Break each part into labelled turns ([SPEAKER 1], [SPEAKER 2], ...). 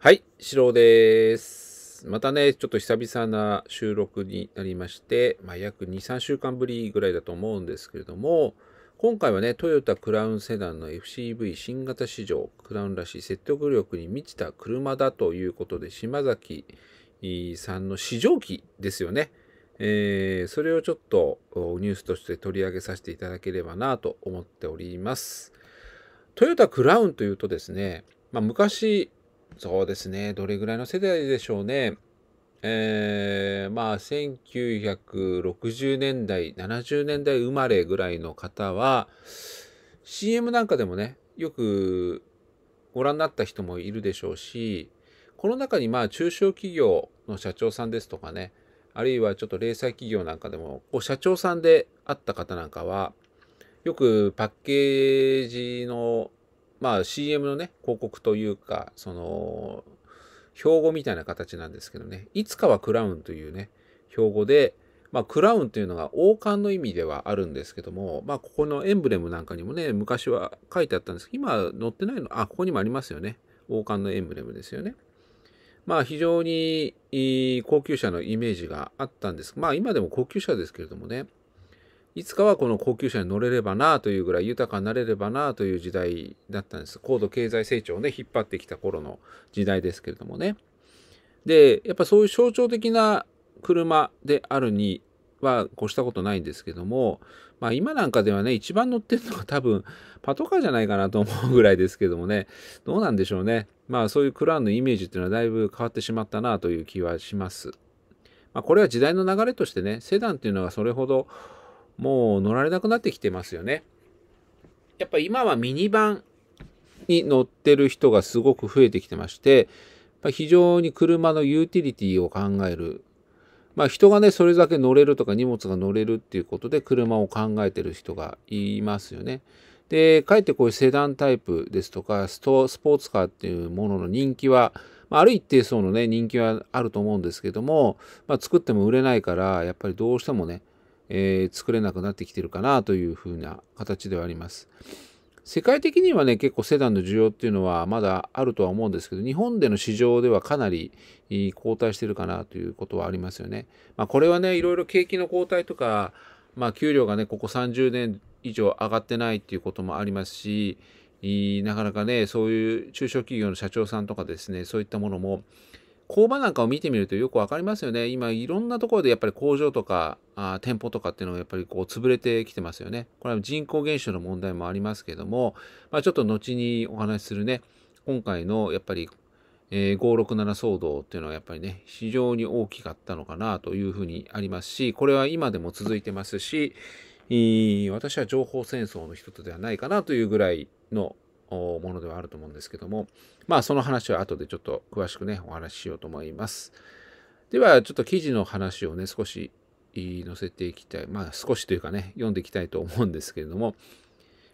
[SPEAKER 1] はい、シロです。またね、ちょっと久々な収録になりまして、まあ、約2、3週間ぶりぐらいだと思うんですけれども、今回はね、トヨタクラウンセダンの FCV 新型市場、クラウンらしい説得力に満ちた車だということで、島崎さんの試乗機ですよね。えー、それをちょっとニュースとして取り上げさせていただければなと思っております。トヨタクラウンというとですね、まあ、昔そうですね。どれぐらいの世代でしょうね。えー、まあ、1960年代、70年代生まれぐらいの方は、CM なんかでもね、よくご覧になった人もいるでしょうし、この中にまあ、中小企業の社長さんですとかね、あるいはちょっと零細企業なんかでも、こう社長さんであった方なんかは、よくパッケージのまあ CM のね、広告というか、その、標語みたいな形なんですけどね、いつかはクラウンというね、標語で、まあ、クラウンというのが王冠の意味ではあるんですけども、まあ、ここのエンブレムなんかにもね、昔は書いてあったんですけど、今載ってないの、あ、ここにもありますよね。王冠のエンブレムですよね。まあ、非常に高級車のイメージがあったんです。まあ、今でも高級車ですけれどもね、いつかはこの高級車に乗れればなというぐらい豊かになれればなという時代だったんです。高度経済成長をね、引っ張ってきた頃の時代ですけれどもね。で、やっぱそういう象徴的な車であるには越したことないんですけども、まあ今なんかではね、一番乗ってるのが多分パトカーじゃないかなと思うぐらいですけどもね、どうなんでしょうね。まあそういうクラウンのイメージっていうのはだいぶ変わってしまったなという気はします。まあこれは時代の流れとしてね、セダンっていうのはそれほどもう乗られなくなってきてますよね。やっぱ今はミニバンに乗ってる人がすごく増えてきてまして、まあ、非常に車のユーティリティを考える。まあ人がね、それだけ乗れるとか荷物が乗れるっていうことで車を考えてる人がいますよね。で、かえってこういうセダンタイプですとか、ストスポーツカーっていうものの人気は、まあ、ある一定層のね、人気はあると思うんですけども、まあ、作っても売れないから、やっぱりどうしてもね、えー、作れなくなってきてるかなというふうな形ではあります。世界的にはね、結構セダンの需要っていうのはまだあるとは思うんですけど、日本での市場ではかなり後退してるかなということはありますよね。まあ、これはね、いろいろ景気の後退とか、まあ、給料がね、ここ30年以上上がってないっていうこともありますし、なかなかね、そういう中小企業の社長さんとかですね、そういったものも、工場なんかを見てみるとよく分かりますよね。今いろんなところでやっぱり工場とかあ店舗とかっていうのがやっぱりこう潰れてきてますよね。これは人口減少の問題もありますけども、まあ、ちょっと後にお話しするね今回のやっぱり、えー、567騒動っていうのはやっぱりね非常に大きかったのかなというふうにありますしこれは今でも続いてますし私は情報戦争の一つではないかなというぐらいのものではあると思うんですけども、まあその話は後でちょっと詳しくね、お話ししようと思います。では、ちょっと記事の話をね、少し載せていきたい。まあ少しというかね、読んでいきたいと思うんですけれども、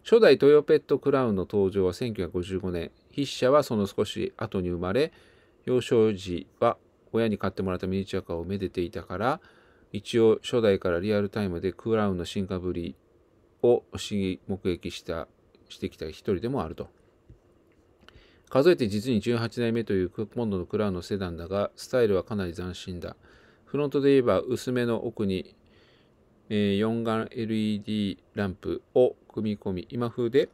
[SPEAKER 1] 初代トヨペットクラウンの登場は1955年、筆者はその少し後に生まれ、幼少時は親に買ってもらったミニチュアカーをめでていたから、一応初代からリアルタイムでクラウンの進化ぶりを目撃したしてきた一人でもあると。数えて実に18代目という今度のクラウンのセダンだが、スタイルはかなり斬新だ。フロントで言えば薄めの奥に、え4眼 LED ランプを組み込み、今風で、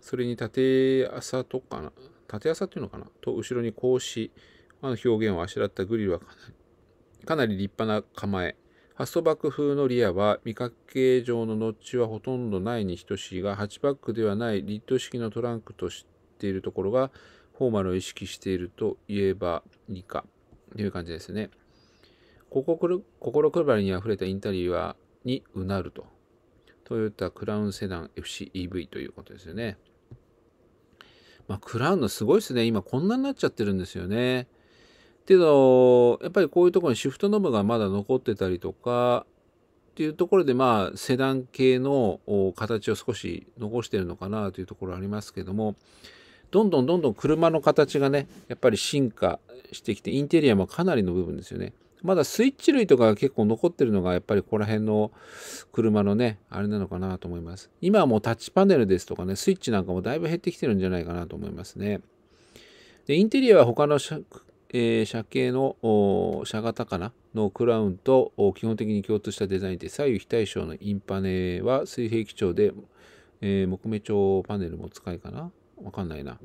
[SPEAKER 1] それに縦朝とかな、縦朝っていうのかなと後ろに格子の表現をあしらったグリルはかなり立派な構え。ストバック風のリアは見かけ上のノッチはほとんどないに等しいが、ハチバックではないリッド式のトランクとしているところが、フォーマルを意識していると言えばいいか、という感じですね。ここ心配りに溢れたインタリアにうなると。トヨタクラウンセダン FCEV ということですよね。まあ、クラウンのすごいですね。今こんなになっちゃってるんですよね。けど、やっぱりこういうところにシフトノブがまだ残ってたりとか、っていうところで、まあ、セダン系の形を少し残してるのかなというところありますけども、どんどんどんどん車の形がね、やっぱり進化してきて、インテリアもかなりの部分ですよね。まだスイッチ類とかが結構残ってるのが、やっぱりここら辺の車のね、あれなのかなと思います。今はもうタッチパネルですとかね、スイッチなんかもだいぶ減ってきてるんじゃないかなと思いますね。で、インテリアは他のえー、車系の車型かなのクラウンと基本的に共通したデザインで左右非対称のインパネは水平基調で、えー、木目調パネルも使いかなわかんないな、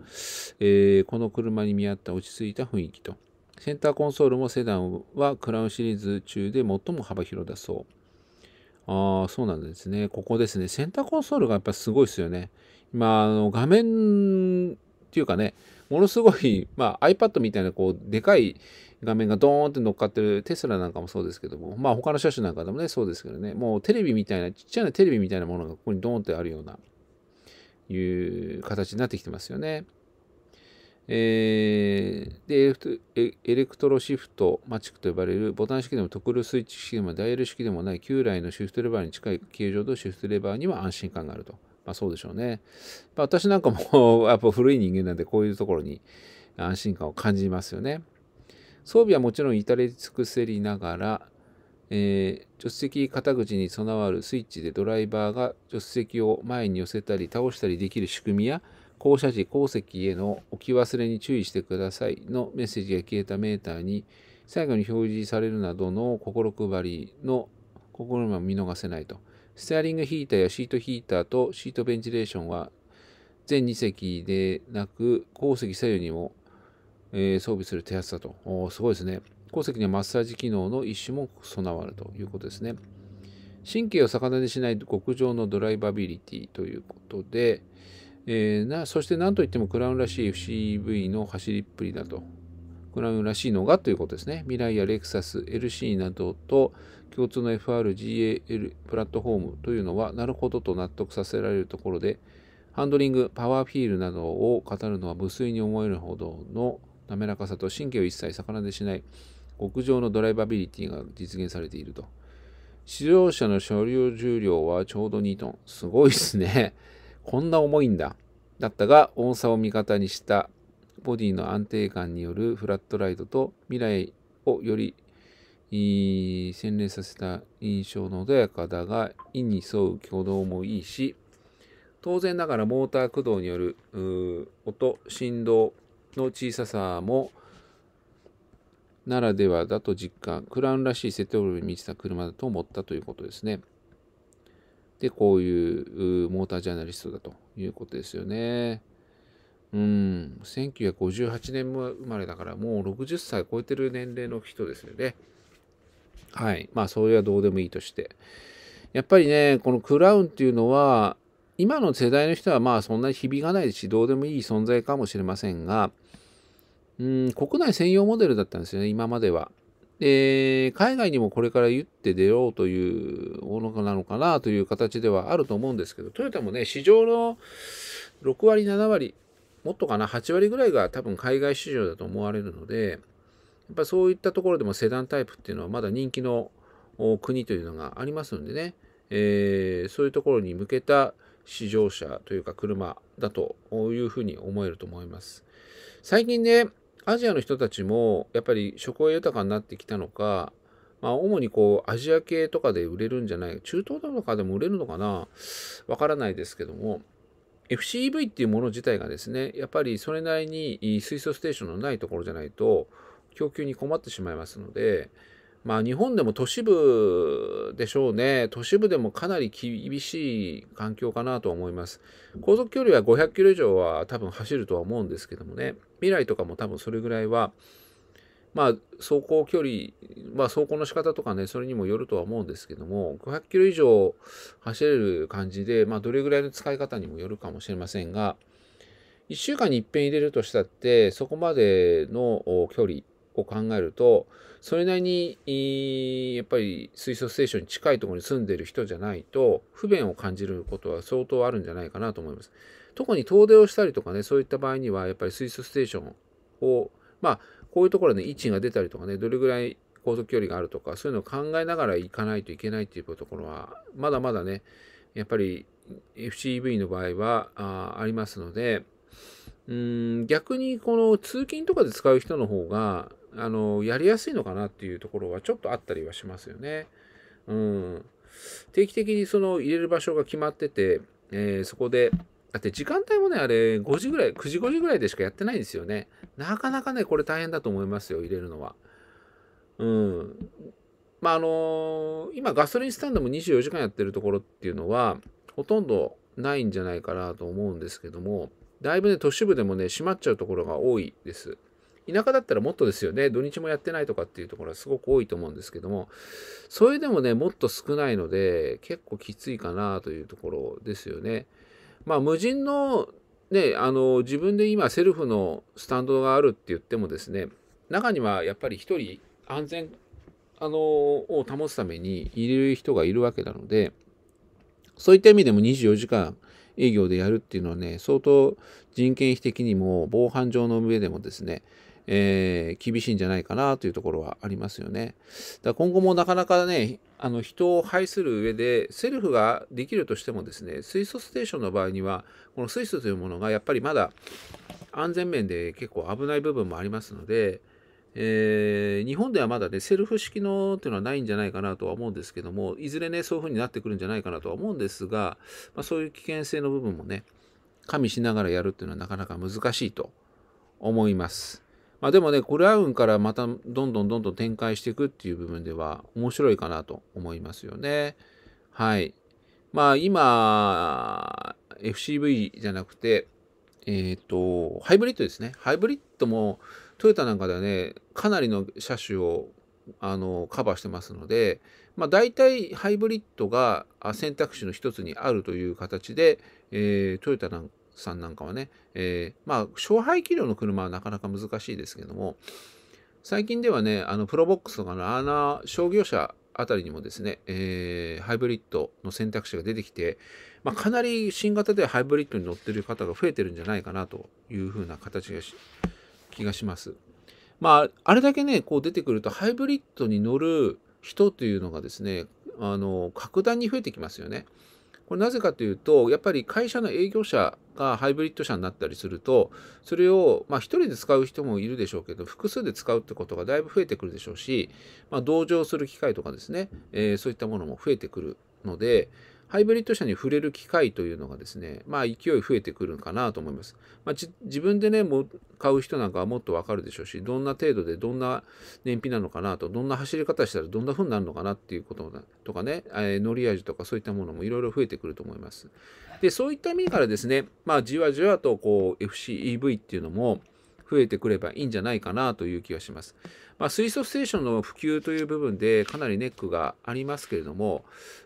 [SPEAKER 1] えー、この車に見合った落ち着いた雰囲気と。センターコンソールもセダンはクラウンシリーズ中で最も幅広だそう。ああ、そうなんですね。ここですね。センターコンソールがやっぱすごいですよね。今、あの画面っていうかね、ものすごい、まあ、iPad みたいなこうでかい画面がドーンって乗っかってるテスラなんかもそうですけども、まあ他の車種なんかでもね、そうですけどね、もうテレビみたいな、ちっちゃなテレビみたいなものがここにドーンってあるような、いう形になってきてますよね。えー、でエレクトロシフトマチックと呼ばれるボタン式でも特殊スイッチ式でもダイヤル式でもない旧来のシフトレバーに近い形状とシフトレバーには安心感があるとまあ、そうでしょうね。まあ、私なんかも やっぱ古い人間なんでこういうところに安心感を感じますよね。装備はもちろん至れ尽くせりながら、えー、助手席肩口に備わるスイッチでドライバーが助手席を前に寄せたり倒したりできる仕組みや降車時後席への置き忘れに注意してくださいのメッセージが消えたメーターに最後に表示されるなどの心配りの心も見逃せないと。ステアリングヒーターやシートヒーターとシートベンチレーションは全2席でなく後席左右にも、えー、装備する手厚さとおすごいですね後席にはマッサージ機能の一種も備わるということですね神経を逆なにしない極上のドライバビリティということで、えー、なそして何といってもクラウンらしい FCV の走りっぷりだとクラウンらしいのがということですね。未来やレクサス、LC などと共通の FRGAL プラットフォームというのは、なるほどと納得させられるところで、ハンドリング、パワーフィールなどを語るのは無粋に思えるほどの滑らかさと神経を一切逆なでしない極上のドライバビリティが実現されていると。試乗車の車両重量はちょうど2トン。すごいですね。こんな重いんだ。だったが、重さを味方にしたボディの安定感によるフラットライトと未来をより洗練させた印象の穏やかだが、意に沿う挙動もいいし、当然ながらモーター駆動による音、振動の小ささもならではだと実感、クラウンらしい説得ルに満ちた車だと思ったということですね。で、こういうモータージャーナリストだということですよね。うん、1958年生まれだからもう60歳超えてる年齢の人ですよね。はい。まあ、それはどうでもいいとして。やっぱりね、このクラウンっていうのは、今の世代の人はまあそんなに響かないし、どうでもいい存在かもしれませんが、うん、国内専用モデルだったんですよね、今までは。で、海外にもこれから言って出ようというものなのかなという形ではあると思うんですけど、トヨタもね、市場の6割、7割、もっとかな、8割ぐらいが多分海外市場だと思われるので、やっぱそういったところでもセダンタイプっていうのはまだ人気の国というのがありますんでね、えー、そういうところに向けた試乗車というか車だというふうに思えると思います。最近ね、アジアの人たちもやっぱり食が豊かになってきたのか、まあ、主にこうアジア系とかで売れるんじゃない中東とかでも売れるのかなわからないですけども FCEV っていうもの自体がですね、やっぱりそれなりに水素ステーションのないところじゃないと供給に困ってしまいますので、まあ日本でも都市部でしょうね。都市部でもかなり厳しい環境かなと思います。航続距離は500キロ以上は多分走るとは思うんですけどもね。未来とかも多分それぐらいはまあ、走行距離、まあ、走行の仕方とかね、それにもよるとは思うんですけども、500キロ以上走れる感じで、まあ、どれぐらいの使い方にもよるかもしれませんが、1週間に一遍入れるとしたって、そこまでの距離を考えると、それなりに、やっぱり水素ステーションに近いところに住んでる人じゃないと、不便を感じることは相当あるんじゃないかなと思います。特に遠出をしたりとかね、そういった場合には、やっぱり水素ステーションを、まあ、こういうところで位置が出たりとかね、どれぐらい高速距離があるとか、そういうのを考えながら行かないといけないっていうところは、まだまだね、やっぱり f c v の場合はあありますので、うん逆にこの通勤とかで使う人の方があのやりやすいのかなっていうところはちょっとあったりはしますよね。うん、定期的にその入れる場所が決まってて、えー、そこでだって時間帯もね、あれ、5時ぐらい、9時5時ぐらいでしかやってないんですよね。なかなかね、これ大変だと思いますよ、入れるのは。うん。まあ、あのー、今、ガソリンスタンドも24時間やってるところっていうのは、ほとんどないんじゃないかなと思うんですけども、だいぶね、都市部でもね、閉まっちゃうところが多いです。田舎だったらもっとですよね、土日もやってないとかっていうところはすごく多いと思うんですけども、それでもね、もっと少ないので、結構きついかなというところですよね。まあ、無人の,、ね、あの自分で今セルフのスタンドがあるって言ってもですね中にはやっぱり1人安全あのを保つために入れる人がいるわけなのでそういった意味でも24時間営業でやるっていうのはね相当人件費的にも防犯上の上でもですねえー、厳しいんじゃないかなというところはありますよね。だ今後もなかなかね、あの人を排する上でセルフができるとしてもですね、水素ステーションの場合には、この水素というものがやっぱりまだ安全面で結構危ない部分もありますので、えー、日本ではまだね、セルフ式のっていうのはないんじゃないかなとは思うんですけども、いずれね、そういう風になってくるんじゃないかなとは思うんですが、まあ、そういう危険性の部分もね、加味しながらやるっていうのはなかなか難しいと思います。まあ、でもね、コレア軍からまたどんどんどんどん展開していくっていう部分では面白いかなと思いますよね。はい。まあ今、FCV じゃなくて、えっ、ー、と、ハイブリッドですね。ハイブリッドもトヨタなんかではね、かなりの車種をあのカバーしてますので、まあ、大体ハイブリッドが選択肢の一つにあるという形で、えー、トヨタなんさんなんかはね、えー、まあ、小排気量の車はなかなか難しいですけども、最近ではね、あの、プロボックスとかのあ商業車あたりにもですね、えー、ハイブリッドの選択肢が出てきて、まあ、かなり新型ではハイブリッドに乗ってる方が増えてるんじゃないかなというふうな形が気がします。まあ、あれだけね、こう出てくると、ハイブリッドに乗る人というのがですね、あの、格段に増えてきますよね。これなぜかというと、やっぱり会社の営業者がハイブリッド車になったりすると、それを、まあ、1人で使う人もいるでしょうけど、複数で使うってことがだいぶ増えてくるでしょうし、まあ、同乗する機会とかですね、えー、そういったものも増えてくるので、ハイブリッド車に触れる機会というのがですね、まあ勢い増えてくるかなと思います。まあ、自分でね、もう買う人なんかはもっとわかるでしょうし、どんな程度でどんな燃費なのかなと、どんな走り方したらどんな風になるのかなっていうこととかね、えー、乗り味とかそういったものもいろいろ増えてくると思います。で、そういった意味からですね、まあじわじわとこう FCEV っていうのも、増えてくればいいんじゃないかなという気がします。まあ、水素ステーションの普及という部分でかなりネックがありますけれども、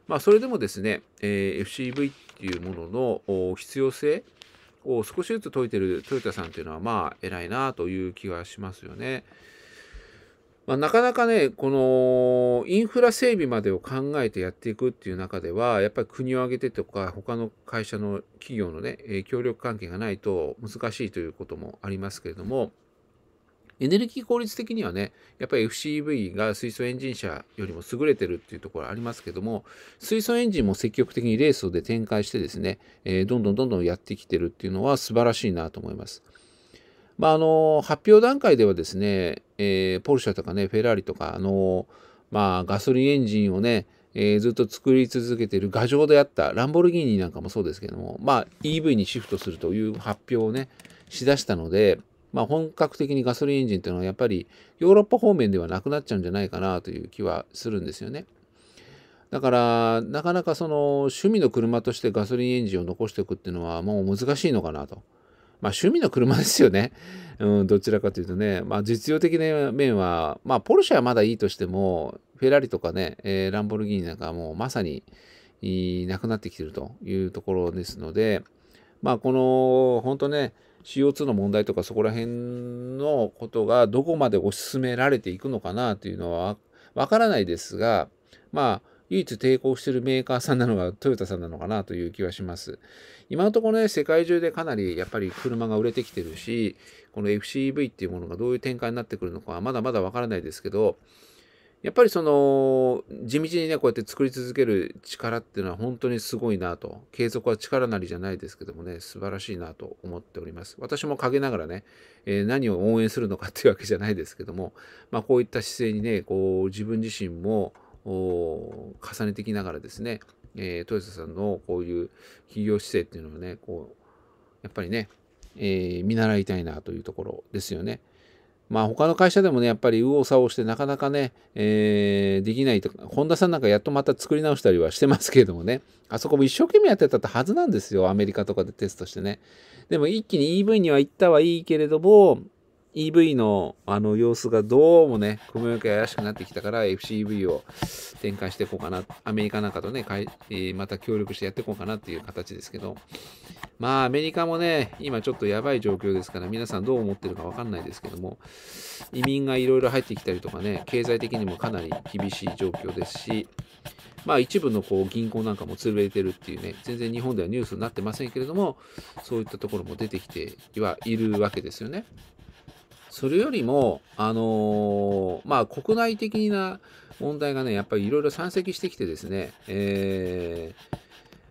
[SPEAKER 1] まあ、それでもですね、えー、FCV っていうものの必要性を少しずつ解いてるトヨタさんっていうのはまあ偉いなという気がしますよね。まあ、なかなかね、このインフラ整備までを考えてやっていくっていう中では、やっぱり国を挙げてとか、他の会社の企業のね、協力関係がないと難しいということもありますけれども、エネルギー効率的にはね、やっぱり FCV が水素エンジン車よりも優れてるっていうところありますけども、水素エンジンも積極的にレースで展開してですね、えー、どんどんどんどんやってきてるっていうのは素晴らしいなと思います。まあ、あの発表段階ではですね、えー、ポルシェとかねフェラーリとかあの、まあ、ガソリンエンジンをね、えー、ずっと作り続けている牙城であったランボルギーニなんかもそうですけども、まあ、EV にシフトするという発表をねしだしたので、まあ、本格的にガソリンエンジンというのはやっぱりヨーロッパ方面ではなくなっちゃうんじゃないかなという気はするんですよね。だからなかなかその趣味の車としてガソリンエンジンを残しておくっていうのはもう難しいのかなと。まあ、趣味の車ですよね。うん、どちらかというとね、まあ、実用的な面は、まあ、ポルシェはまだいいとしても、フェラーリとかね、えー、ランボルギーニなんかはもうまさになくなってきてるというところですので、まあ、この、本当ね、CO2 の問題とかそこら辺のことがどこまで推し進められていくのかなというのはわからないですが、まあ、唯一抵抗しているメーカーさんなのがトヨタさんなのかなという気はします。今のところね、世界中でかなりやっぱり車が売れてきてるし、この f c v っていうものがどういう展開になってくるのかはまだまだわからないですけど、やっぱりその、地道にね、こうやって作り続ける力っていうのは本当にすごいなと。継続は力なりじゃないですけどもね、素晴らしいなと思っております。私も陰ながらね、えー、何を応援するのかっていうわけじゃないですけども、まあこういった姿勢にね、こう自分自身も重ねてきながらですね、えー、豊田さんのこういう企業姿勢っていうのはね、こう、やっぱりね、えー、見習いたいなというところですよね。まあ他の会社でもね、やっぱり右往左往してなかなかね、えー、できないとか、本田さんなんかやっとまた作り直したりはしてますけれどもね、あそこも一生懸命やってたってはずなんですよ、アメリカとかでテストしてね。でも一気に EV には行ったはいいけれども、EV のあの様子がどうもね、雲行き怪しくなってきたから FCEV を展開していこうかな。アメリカなんかとね、かいえー、また協力してやっていこうかなっていう形ですけど。まあアメリカもね、今ちょっとやばい状況ですから、皆さんどう思ってるかわかんないですけども、移民がいろいろ入ってきたりとかね、経済的にもかなり厳しい状況ですし、まあ一部のこう銀行なんかも潰れてるっていうね、全然日本ではニュースになってませんけれども、そういったところも出てきてはいるわけですよね。それよりも、あのー、まあ、国内的な問題がね、やっぱりいろいろ山積してきてですね、えー、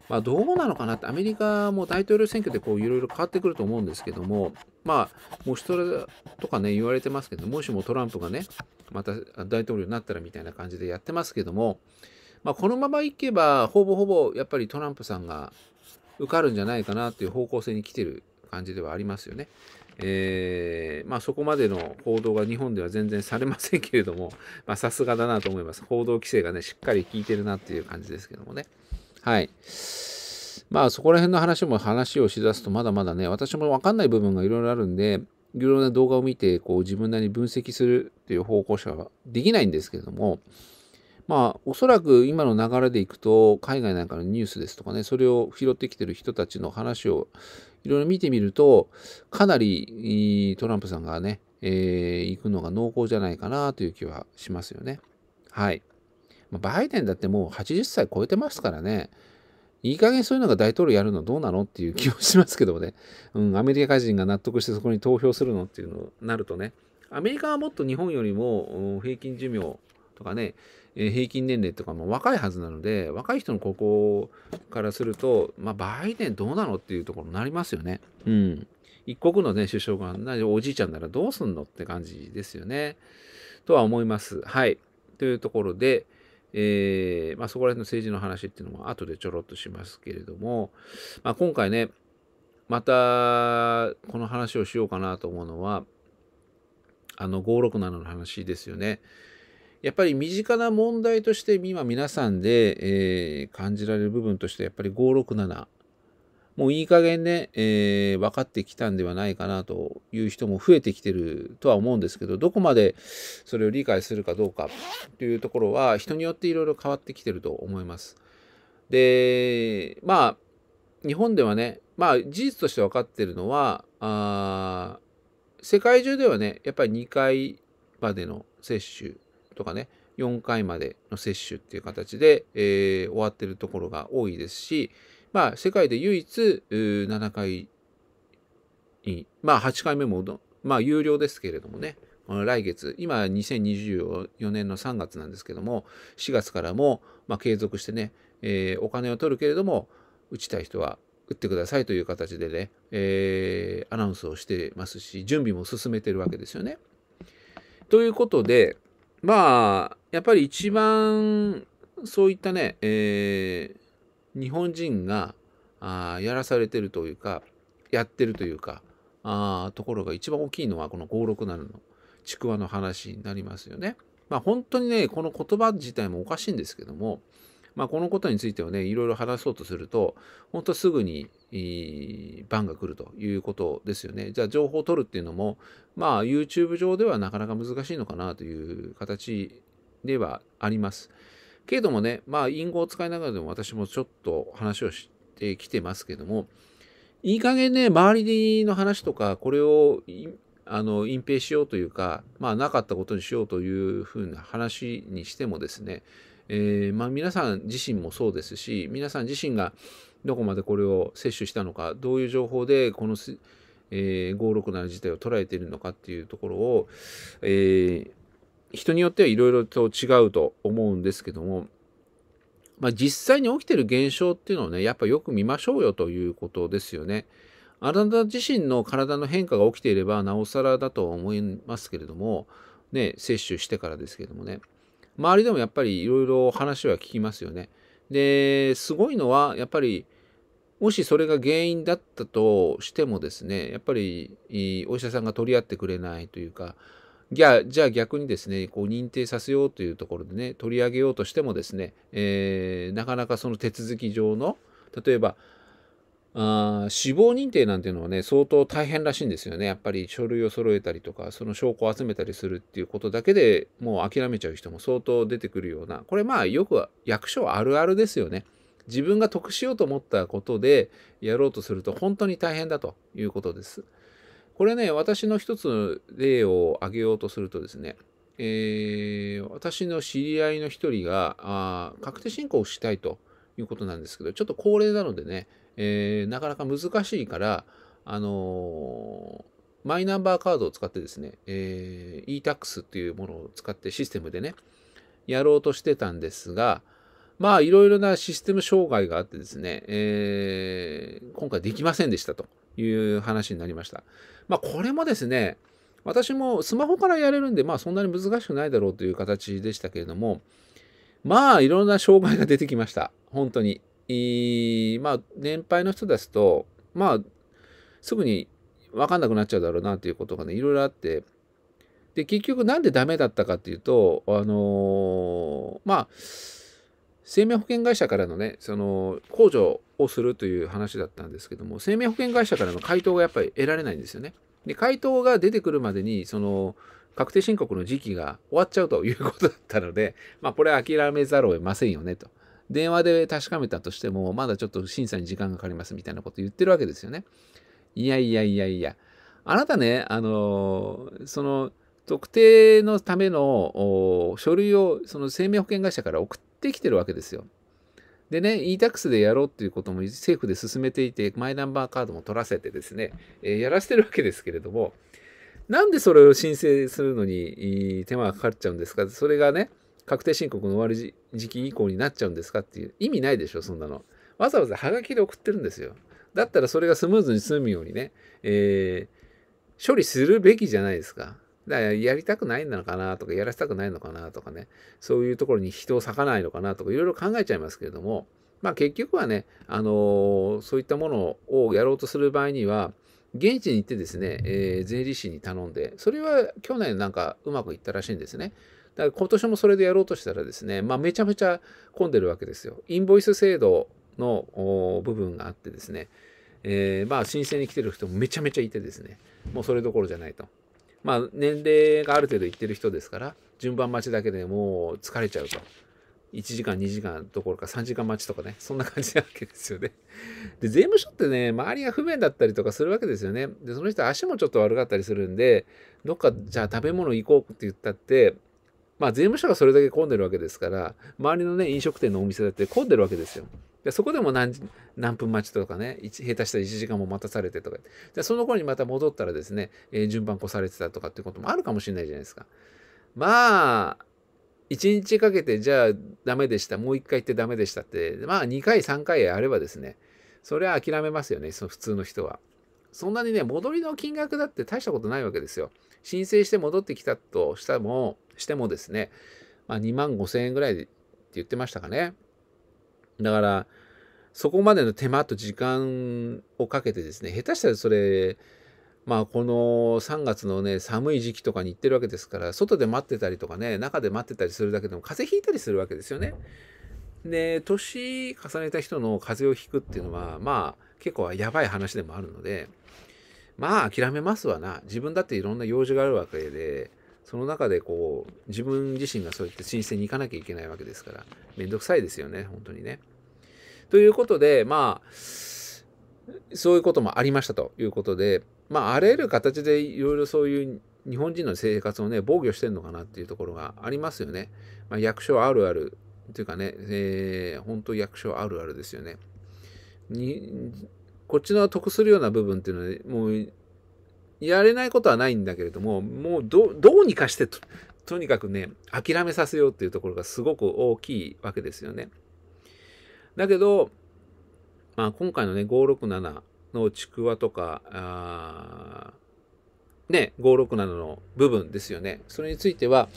[SPEAKER 1] まあ、どうなのかなって、アメリカも大統領選挙でこういろいろ変わってくると思うんですけども、まあ、もしそれとかね、言われてますけど、もしもトランプがね、また大統領になったらみたいな感じでやってますけども、まあ、このままいけば、ほぼほぼやっぱりトランプさんが受かるんじゃないかなっていう方向性に来てる感じではありますよね。えー、まあ、そこまでの報道が日本では全然されませんけれども、まさすがだなと思います。報道規制がね、しっかり効いてるなっていう感じですけどもね。はい。まあ、そこら辺の話も話をしだすと、まだまだね、私もわかんない部分がいろいろあるんで、いろいろな動画を見て、こう、自分なりに分析するっていう方向者はできないんですけれども、まあ、おそらく今の流れでいくと、海外なんかのニュースですとかね、それを拾ってきてる人たちの話をいろいろ見てみると、かなりトランプさんがね、えー、行くのが濃厚じゃないかなという気はしますよね。はい。バイデンだってもう80歳超えてますからね、いい加減そういうのが大統領やるのどうなのっていう気もしますけどもね、うん、アメリカ人が納得してそこに投票するのっていうのになるとね、アメリカはもっと日本よりも平均寿命とかね、え平均年齢とかも若いはずなので若い人のここからすると、まあ、バイデンどうなのっていうところになりますよね。うん、一国の、ね、首相がおじいちゃんならどうすんのって感じですよね。とは思います。はい、というところで、えー、まあ、そこら辺の政治の話っていうのも後でちょろっとしますけれども、まあ、今回ねまたこの話をしようかなと思うのはあの567の話ですよね。やっぱり身近な問題として今皆さんで、えー、感じられる部分としてやっぱり567もういい加減ね、えー、分かってきたんではないかなという人も増えてきてるとは思うんですけどどこまでそれを理解するかどうかというところは人によっていろいろ変わってきてると思います。でまあ日本ではねまあ事実として分かってるのはあ世界中ではねやっぱり2回までの接種とかね、4回までの接種っていう形で、えー、終わってるところが多いですし、まあ、世界で唯一、7回に、まあ、8回目も、まあ、有料ですけれどもね、来月、今2024年の3月なんですけども、4月からも、まあ、継続してね、えー、お金を取るけれども、打ちたい人は打ってくださいという形でね、えー、アナウンスをしてますし、準備も進めてるわけですよね。ということで、まあ、やっぱり一番そういったね、えー、日本人があやらされてるというか、やってるというか、あところが一番大きいのはこの567のちくわの話になりますよね。まあ本当にね、この言葉自体もおかしいんですけども、まあ、このことについてはねいろいろ話そうとすると本当すぐに番が来るということですよねじゃあ情報を取るっていうのもまあ YouTube 上ではなかなか難しいのかなという形ではありますけれどもねまあ隠語を使いながらでも私もちょっと話をしてきてますけどもいい加減ね周りの話とかこれをあの隠蔽しようというか、まあ、なかったことにしようというふうな話にしてもですねえー、まあ、皆さん自身もそうですし皆さん自身がどこまでこれを摂取したのかどういう情報でこの、えー、567自体を捉えているのかっていうところを、えー、人によってはいろいろと違うと思うんですけども、まあ、実際に起きてる現象っていうのをねやっぱよく見ましょうよということですよね。あなた自身の体の変化が起きていればなおさらだと思いますけれどもね摂取してからですけどもね。周りでもやっぱりいろいろ話は聞きますよね。で、すごいのは、やっぱり、もしそれが原因だったとしてもですね、やっぱりお医者さんが取り合ってくれないというか、じゃあ逆にですね、こう認定させようというところでね、取り上げようとしてもですね、えー、なかなかその手続き上の、例えば、あ死亡認定なんていうのはね相当大変らしいんですよねやっぱり書類を揃えたりとかその証拠を集めたりするっていうことだけでもう諦めちゃう人も相当出てくるようなこれまあよくは役所あるあるですよね自分が得しようと思ったことでやろうとすると本当に大変だということですこれね私の一つ例を挙げようとするとですねえー、私の知り合いの一人があ確定申告したいということなんですけど、ちょっと高齢なのでね、えー、なかなか難しいから、あのー、マイナンバーカードを使ってですね、えー、e-tax っていうものを使ってシステムでね、やろうとしてたんですが、まあ、いろいろなシステム障害があってですね、えー、今回できませんでしたという話になりました。まあ、これもですね、私もスマホからやれるんで、まあ、そんなに難しくないだろうという形でしたけれども、まあいろんな障害が出てきました。本当に。まあ年配の人ですと、まあすぐに分かんなくなっちゃうだろうなということがね、いろいろあって、で、結局なんでダメだったかっていうと、あのー、まあ、生命保険会社からのね、その、控除をするという話だったんですけども、生命保険会社からの回答がやっぱり得られないんですよね。で、回答が出てくるまでに、その、確定申告の時期が終わっちゃうということだったので、まあ、これは諦めざるを得ませんよねと。電話で確かめたとしても、まだちょっと審査に時間がかかりますみたいなこと言ってるわけですよね。いやいやいやいや。あなたね、あのー、その、特定のための書類をその生命保険会社から送ってきてるわけですよ。でね、e-tax でやろうっていうことも政府で進めていて、マイナンバーカードも取らせてですね、えー、やらせてるわけですけれども、なんでそれを申請するのに手間がかかっちゃうんですかそれがね、確定申告の終わり時期以降になっちゃうんですかっていう意味ないでしょ、そんなの。わざわざハガキで送ってるんですよ。だったらそれがスムーズに済むようにね、えー、処理するべきじゃないですか。だからやりたくないのかなとか、やらせたくないのかなとかね、そういうところに人を割かないのかなとか、いろいろ考えちゃいますけれども、まあ結局はね、あのー、そういったものをやろうとする場合には、現地に行ってですね、えー、税理士に頼んで、それは去年なんかうまくいったらしいんですね。だから今年もそれでやろうとしたらですね、まあ、めちゃめちゃ混んでるわけですよ。インボイス制度の部分があってですね、えー、まあ申請に来てる人もめちゃめちゃいてですね、もうそれどころじゃないと。まあ年齢がある程度いってる人ですから、順番待ちだけでもう疲れちゃうと。1時間、2時間どころか3時間待ちとかね、そんな感じなわけですよね。で、税務署ってね、周りが不便だったりとかするわけですよね。で、その人足もちょっと悪かったりするんで、どっかじゃあ食べ物行こうって言ったって、まあ税務署がそれだけ混んでるわけですから、周りのね、飲食店のお店だって混んでるわけですよ。でそこでも何何分待ちとかね、下手したら1時間も待たされてとか、でその頃にまた戻ったらですね、えー、順番越されてたとかっていうこともあるかもしれないじゃないですか。まあ、1日かけてじゃあダメでしたもう1回行ってダメでしたってまあ2回3回あればですねそれは諦めますよねその普通の人は。そんなにね戻りの金額だって大したことないわけですよ。申請して戻ってきたとしたもしてもですね、まあ、2万5千円ぐらいって言ってましたかね。だからそこまでの手間と時間をかけてですね下手したらそれまあ、この3月のね、寒い時期とかに行ってるわけですから、外で待ってたりとかね、中で待ってたりするだけでも風邪ひいたりするわけですよね。で、年重ねた人の風邪をひくっていうのは、まあ、結構やばい話でもあるので、まあ、諦めますわな。自分だっていろんな用事があるわけで、その中でこう、自分自身がそうやって申請に行かなきゃいけないわけですから、めんどくさいですよね、本当にね。ということで、まあ、そういうこともありましたということで、まあ、あらゆる形でいろいろそういう日本人の生活をね、防御してるのかなっていうところがありますよね。まあ、役所あるあるというかね、えー、本当役所あるあるですよね。にこっちの得するような部分っていうのは、もう、やれないことはないんだけれども、もうどうにかしてと、とにかくね、諦めさせようっていうところがすごく大きいわけですよね。だけど、まあ、今回のね、567のちくわとか、あね、567の部分ですよね。それについては、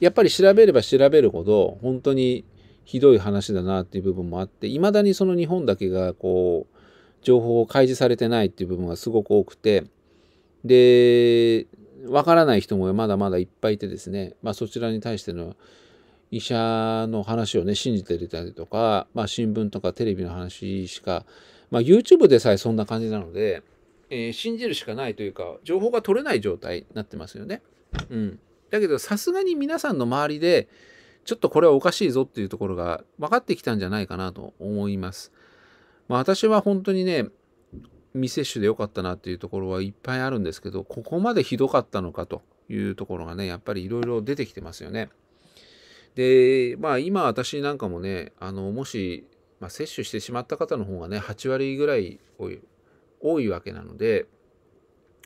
[SPEAKER 1] やっぱり調べれば調べるほど、本当にひどい話だなっていう部分もあって、いまだにその日本だけが、こう、情報を開示されてないっていう部分がすごく多くて、で、わからない人もまだまだいっぱいいてですね、まあそちらに対しての医者の話をね、信じてたりとか、まあ、新聞とかテレビの話しか、まあ、YouTube でさえそんな感じなので、えー、信じるしかないというか、情報が取れない状態になってますよね。うん。だけど、さすがに皆さんの周りで、ちょっとこれはおかしいぞっていうところが分かってきたんじゃないかなと思います。まあ、私は本当にね、未接種で良かったなっていうところはいっぱいあるんですけど、ここまでひどかったのかというところがね、やっぱりいろいろ出てきてますよね。で、まあ今私なんかもね、あの、もし、まあ、接種してしまった方の方がね、8割ぐらい多いわけなので、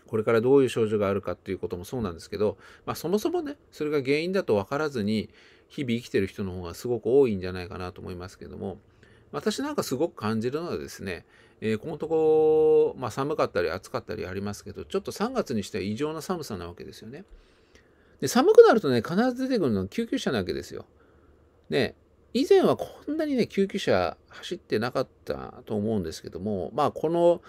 [SPEAKER 1] これからどういう症状があるかっていうこともそうなんですけど、まあ、そもそもねそれが原因だと分からずに日々生きてる人の方がすごく多いんじゃないかなと思いますけども私なんかすごく感じるのはですね、えー、このとこ、まあ、寒かったり暑かったりありますけどちょっと3月にしては異常な寒さなわけですよね。で寒くなるとね、必ず出てくるのは救急車なわけですよ。ね、以前はこんなにね、救急車走ってなかったと思うんですけども、まあこの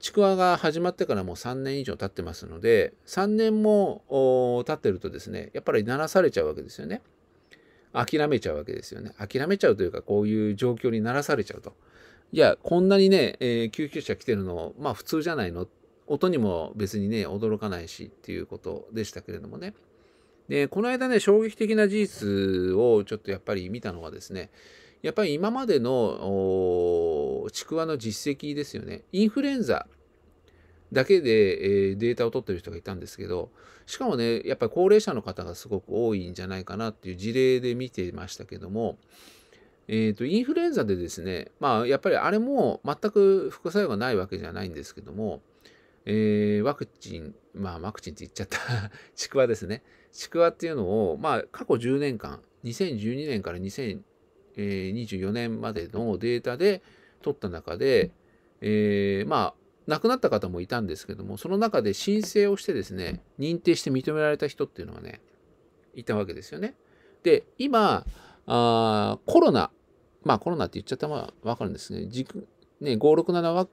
[SPEAKER 1] ちくわが始まってからもう3年以上経ってますので、3年も経ってるとですね、やっぱり鳴らされちゃうわけですよね。諦めちゃうわけですよね。諦めちゃうというか、こういう状況にならされちゃうと。いや、こんなにね、えー、救急車来てるの、まあ普通じゃないの。音にも別にね、驚かないしっていうことでしたけれどもね。で、この間ね、衝撃的な事実をちょっとやっぱり見たのはですね、やっぱり今までのちくわの実績ですよね。インフルエンザだけで、えー、データを取ってる人がいたんですけど、しかもね、やっぱり高齢者の方がすごく多いんじゃないかなっていう事例で見てましたけども、えー、と、インフルエンザでですね、まあ、やっぱりあれも全く副作用がないわけじゃないんですけども、えー、ワクチン、まあ、ワクチンって言っちゃった ちくわですね。ちくわっていうのを、まあ、過去10年間、2012年から2024年までのデータで取った中で、えー、まあ、亡くなった方もいたんですけども、その中で申請をしてですね、認定して認められた人っていうのはね、いたわけですよね。で、今、あコロナ、まあコロナって言っちゃったまあわかるんですね。ね567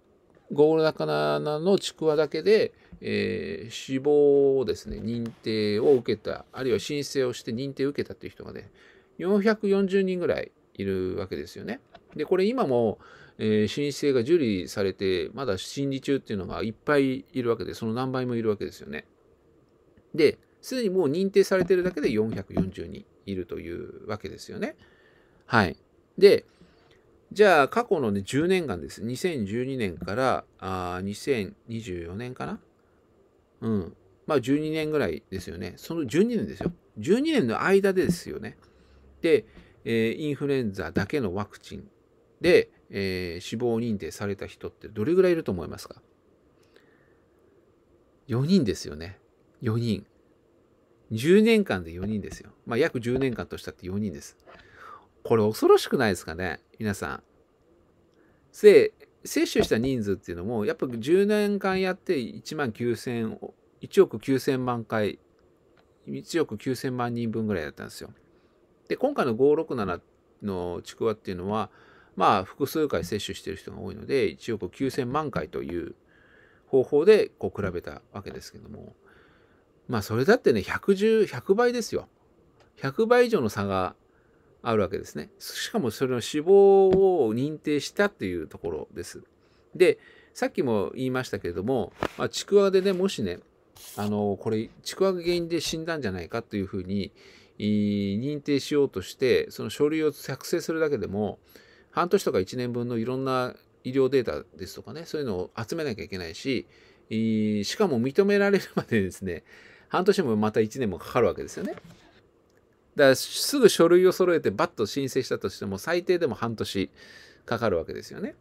[SPEAKER 1] ゴールダカナのちくわだけで、えー、死亡をですね、認定を受けた、あるいは申請をして認定を受けたっていう人がね、440人ぐらいいるわけですよね。で、これ今も、えー、申請が受理されて、まだ審理中っていうのがいっぱいいるわけで、その何倍もいるわけですよね。で、すでにもう認定されてるだけで440人いるというわけですよね。はい。で、じゃあ、過去のね、10年間です。2012年からあ2024年かなうん。まあ、12年ぐらいですよね。その12年ですよ。12年の間ですよね。で、えー、インフルエンザだけのワクチンで、えー、死亡認定された人ってどれぐらいいると思いますか ?4 人ですよね。4人。10年間で4人ですよ。まあ、約10年間としたって4人です。これ恐ろしくないですかね皆さん。で、接種した人数っていうのも、やっぱ10年間やって1万9000、1億9000万回、1億9000万人分ぐらいだったんですよ。で、今回の567のちくわっていうのは、まあ、複数回接種してる人が多いので、1億9000万回という方法でこう比べたわけですけども、まあ、それだってね、110、100倍ですよ。100倍以上の差があるわけですね。しかもそれの死亡を認定したというところです。で、さっきも言いましたけれども、まあ、ちくわでね、もしね、あの、これ、ちくわが原因で死んだんじゃないかというふうに認定しようとして、その書類を作成するだけでも、半年とか1年分のいろんな医療データですとかね、そういうのを集めなきゃいけないし、しかも認められるまでですね、半年もまた1年もかかるわけですよね。だからすぐ書類を揃えてバッと申請したとしても最低でも半年かかるわけですよね。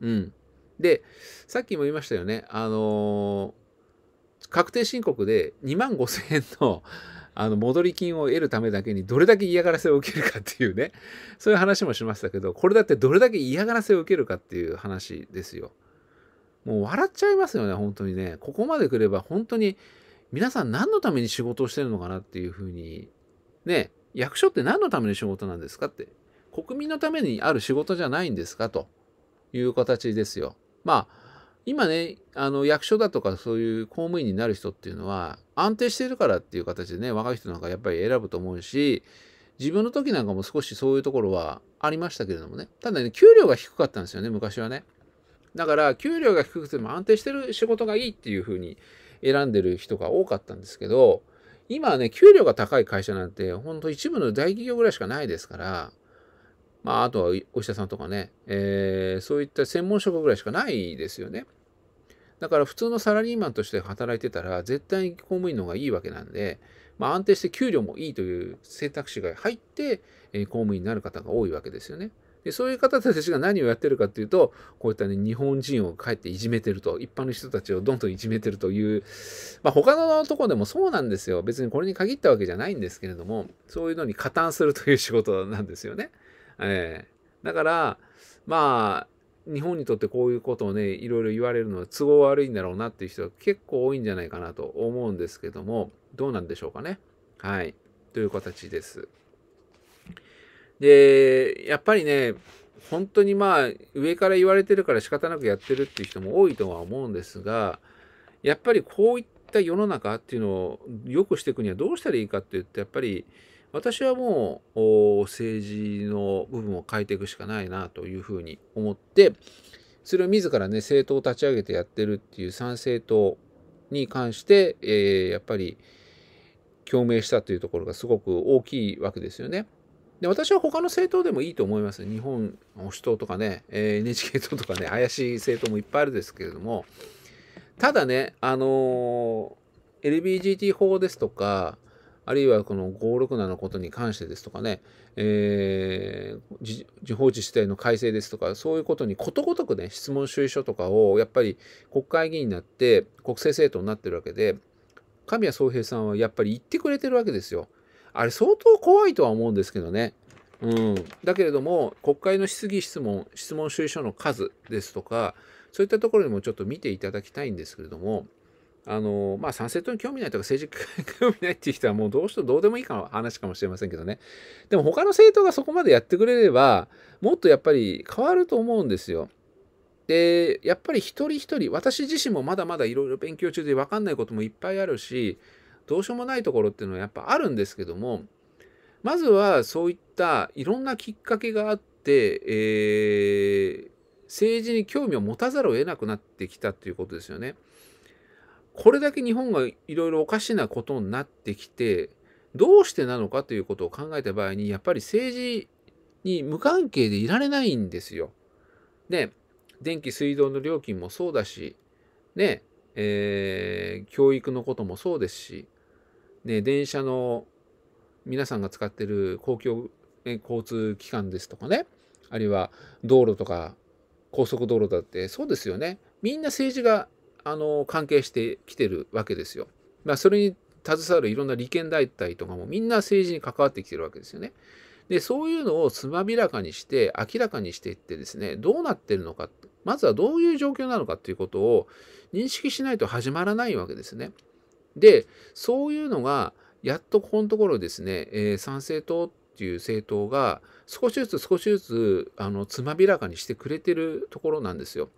[SPEAKER 1] うん。で、さっきも言いましたよね。あのー、確定申告で2万5千円の あの戻り金を得るためだけにどれだけ嫌がらせを受けるかっていうね、そういう話もしましたけど、これだってどれだけ嫌がらせを受けるかっていう話ですよ。もう笑っちゃいますよね、本当にね。ここまで来れば本当に皆さん何のために仕事をしてるのかなっていうふうにね、役所って何のための仕事なんですかって。国民のためにある仕事じゃないんですかという形ですよ。まあ、今ね、あの、役所だとかそういう公務員になる人っていうのは、安定してるからっていう形でね、若い人なんかやっぱり選ぶと思うし、自分の時なんかも少しそういうところはありましたけれどもね。ただね、給料が低かったんですよね、昔はね。だから、給料が低くても安定してる仕事がいいっていうふうに選んでる人が多かったんですけど、今はね、給料が高い会社なんて、ほんと一部の大企業ぐらいしかないですから、まあ、あとはお医者さんとかね、えー、そういった専門職ぐらいしかないですよね。だから普通のサラリーマンとして働いてたら、絶対に公務員の方がいいわけなんで、まあ、安定して給料もいいという選択肢が入って、えー、公務員になる方が多いわけですよね。でそういう方たちが何をやってるかっていうと、こういったね、日本人をかえっていじめてると、一般の人たちをどんどんいじめてるという、まあ他のとこでもそうなんですよ。別にこれに限ったわけじゃないんですけれども、そういうのに加担するという仕事なんですよね。えー、だから、まあ、日本にとってこういうことをね、いろいろ言われるのは都合悪いんだろうなっていう人が結構多いんじゃないかなと思うんですけども、どうなんでしょうかね。はい。という形です。で、やっぱりね、本当にまあ、上から言われてるから仕方なくやってるっていう人も多いとは思うんですが、やっぱりこういった世の中っていうのを良くしていくにはどうしたらいいかって言って、やっぱり私はもう政治の部分を変えていくしかないなというふうに思って、それを自らね、政党を立ち上げてやってるっていう参政党に関して、えー、やっぱり共鳴したというところがすごく大きいわけですよね。で私は他の政党でもいいと思います。日本保守党とかね、え NHK 党とかね、怪しい政党もいっぱいあるですけれども、ただね、あの LBGT 法ですとか、あるいはこの567のことに関してですとかね、えー、自方自治体の改正ですとか、そういうことにことごとくね、質問主意書とかを、やっぱり国会議員になって、国政政党になってるわけで、神谷宗平さんはやっぱり言ってくれてるわけですよ。あれ相当怖いとは思うんですけどね。うん、だけれども国会の質疑質問質問収書の数ですとかそういったところにもちょっと見ていただきたいんですけれどもあのまあ参政党に興味ないとか政治家に興味ないっていう人はもうどうしてどうでもいいかの話かもしれませんけどねでも他の政党がそこまでやってくれればもっとやっぱり変わると思うんですよ。でやっぱり一人一人私自身もまだまだいろいろ勉強中で分かんないこともいっぱいあるしどうしようもないところっていうのはやっぱあるんですけどもまずはそういったいろんなきっかけがあって、えー、政治に興味を持たざるを得なくなってきたっていうことですよね。これだけ日本がいろいろおかしなことになってきてどうしてなのかということを考えた場合にやっぱり政治に無関係でいられないんですよ。で電気水道の料金もそうだしねえー、教育のこともそうですし電車の皆さんが使ってる公共交通機関ですとかねあるいは道路とか高速道路だってそうですよねみんな政治があの関係してきてるわけですよ。まあ、それに携わるいろんな利権団体とかもみんな政治に関わってきてるわけですよね。でそういうのをつまびらかにして明らかにしていってですねどうなってるのかまずはどういう状況なのかということを認識しないと始まらないわけですね。で、そういうのが、やっとここのところですね、えー、参政党っていう政党が、少しずつ少しずつ、あの、つまびらかにしてくれてるところなんですよ。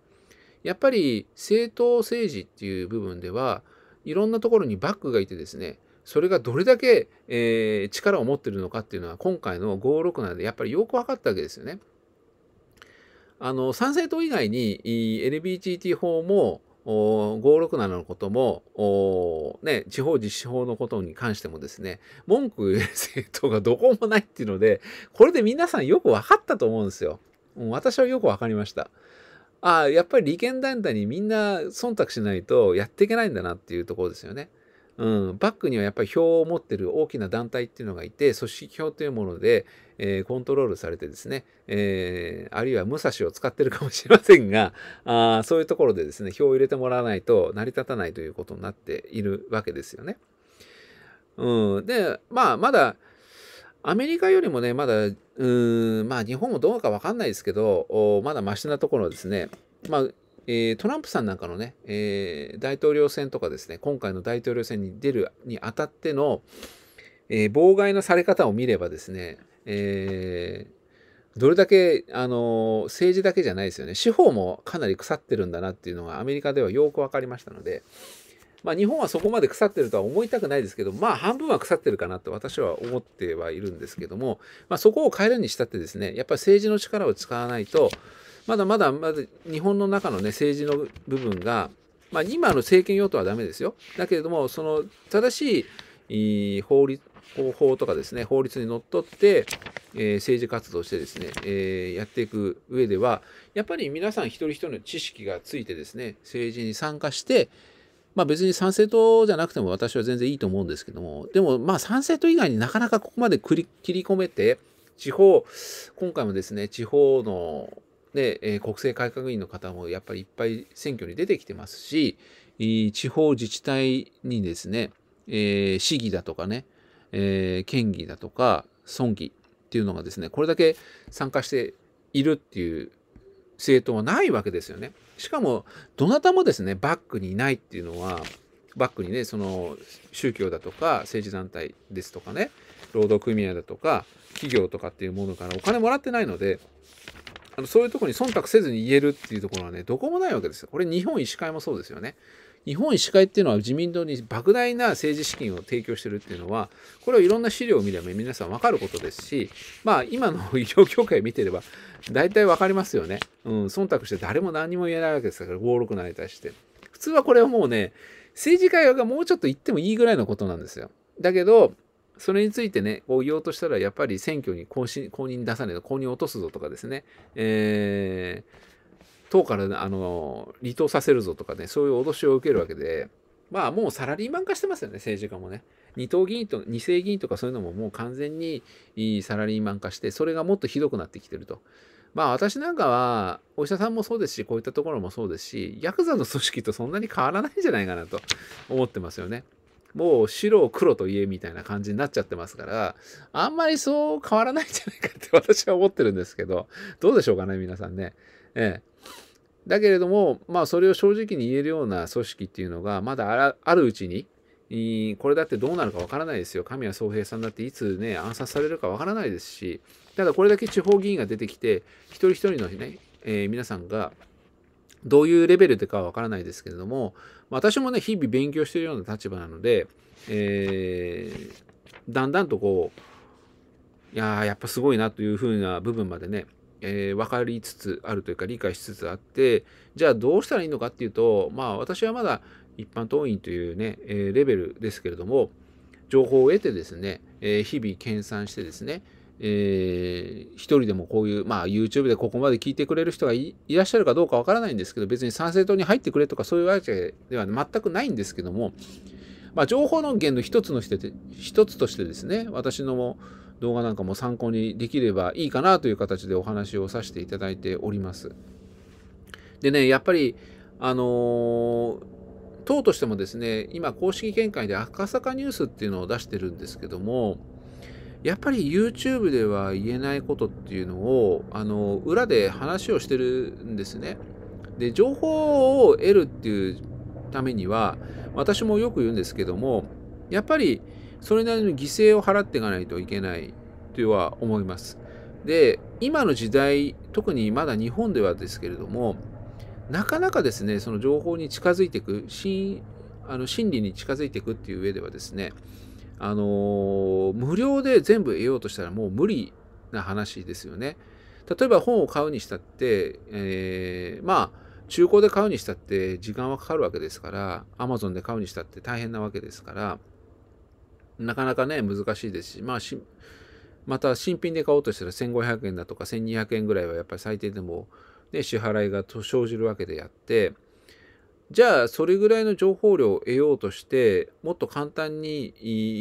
[SPEAKER 1] やっぱり政党政治っていう部分では、いろんなところにバックがいてですね、それがどれだけ、えー、力を持ってるのかっていうのは、今回の567でやっぱりよく分かったわけですよね。あの、参政党以外に LBGT 法も、567のことも、ね、地方自治法のことに関してもですね、文句言える政党がどこもないっていうので、これで皆さんよく分かったと思うんですよ。うん、私はよく分かりました。ああ、やっぱり利権団体にみんな忖度しないとやっていけないんだなっていうところですよね。うん、バックにはやっぱり票を持ってる大きな団体っていうのがいて組織票というもので、えー、コントロールされてですね、えー、あるいは武蔵を使ってるかもしれませんがあそういうところでですね票を入れてもらわないと成り立たないということになっているわけですよね。うん、でまあまだアメリカよりもねまだうんまあ日本もどうか分かんないですけどまだマシなところですね。まあえー、トランプさんなんかのね、えー、大統領選とかですね、今回の大統領選に出るにあたっての、えー、妨害のされ方を見ればですね、えどれだけ、あの政治だけじゃないですよね、司法もかなり腐ってるんだなっていうのがアメリカではよく分かりましたので、まあ、日本はそこまで腐ってるとは思いたくないですけど、まあ、半分は腐ってるかなと私は思ってはいるんですけども、まあ、そこを変えるにしたってですね、やっぱり政治の力を使わないと、まだまだ、まず日本の中のね、政治の部分が、まあ、今の政権与党はダメですよ。だけれども、その正しい法律、方法とかですね、法律にのっとって、えー、政治活動してですね、えー、やっていく上では、やっぱり皆さん一人一人の知識がついてですね、政治に参加して、まあ別に参政党じゃなくても私は全然いいと思うんですけども、でもまあ参政党以外になかなかここまで切り込めて、地方、今回もですね、地方ので、え国政改革委員の方もやっぱりいっぱい選挙に出てきてますし、地方自治体にですね、え市議だとかね、え県議だとか村議っていうのがですねこれだけ参加しているっていう政党はないわけですよね。しかもどなたもですねバックにいないっていうのはバックにねその宗教だとか政治団体ですとかね労働組合だとか企業とかっていうものからお金もらってないのであのそういうところに忖度せずに言えるっていうところはね、どこもないわけですよ。これ日本医師会もそうですよね。日本医師会っていうのは自民党に莫大な政治資金を提供してるっていうのは、これをいろんな資料を見れば皆さん分かることですし、まあ今の 医療協会見てれば大体分かりますよね。うん、忖度して誰も何も言えないわけですから、5、6なに対して。普通はこれはもうね、政治家がもうちょっと言ってもいいぐらいのことなんですよ。だけど、それについてね、こう言おうとしたら、やっぱり選挙に公公認出さないと、公認落とすぞとかですね、えー、党からあの離党させるぞとかね、そういう脅しを受けるわけで、まあもうサラリーマン化してますよね、政治家もね。二党議員と、二世議員とかそういうのももう完全にサラリーマン化して、それがもっとひどくなってきてると。まあ私なんかは、お医者さんもそうですし、こういったところもそうですし、ヤクザの組織とそんなに変わらないんじゃないかなと思ってますよね。もう白を黒と言えみたいな感じになっちゃってますから、あんまりそう変わらないんじゃないかって私は思ってるんですけど、どうでしょうかね、皆さんね。ええ。だけれども、まあそれを正直に言えるような組織っていうのが、まだあるうちに、これだってどうなるかわからないですよ。神谷宗平さんだっていつね、暗殺されるかわからないですし、ただこれだけ地方議員が出てきて、一人一人のね、えー、皆さんが、どういうレベルでかはわからないですけれども、私もね日々勉強してるような立場なので、えー、だんだんとこういややっぱすごいなというふうな部分までね、えー、分かりつつあるというか理解しつつあってじゃあどうしたらいいのかっていうとまあ私はまだ一般党員というね、えレベルですけれども情報を得てですね、え日々研鑽してですね、えー、一人でもこういう、まあ、YouTube でここまで聞いてくれる人がいらっしゃるかどうかわからないんですけど別に参政党に入ってくれとかそういうわけでは全くないんですけども、まあ、情報論源の一つの人で、一つとしてですね私の動画なんかも参考にできればいいかなという形でお話をさせていただいております。でねやっぱりあのー、党としてもですね今公式見解で赤坂ニュースっていうのを出してるんですけどもやっぱり YouTube では言えないことっていうのをあの裏で話をしてるんですね。で情報を得るっていうためには私もよく言うんですけどもやっぱりそれなりの犠牲を払っていかないといけないとは思います。で今の時代特にまだ日本ではですけれどもなかなかですねその情報に近づいていくあの心理に近づいていくっていう上ではですねあのー、無料で全部得ようとしたらもう無理な話ですよね。例えば本を買うにしたって、えー、まあ、中古で買うにしたって時間はかかるわけですから、Amazon で買うにしたって大変なわけですから、なかなかね、難しいですし、まあし、また新品で買おうとしたら1500円だとか1200円ぐらいはやっぱり最低でも、ね、支払いが生じるわけであって、じゃあそれぐらいの情報量を得ようとしてもっと簡単に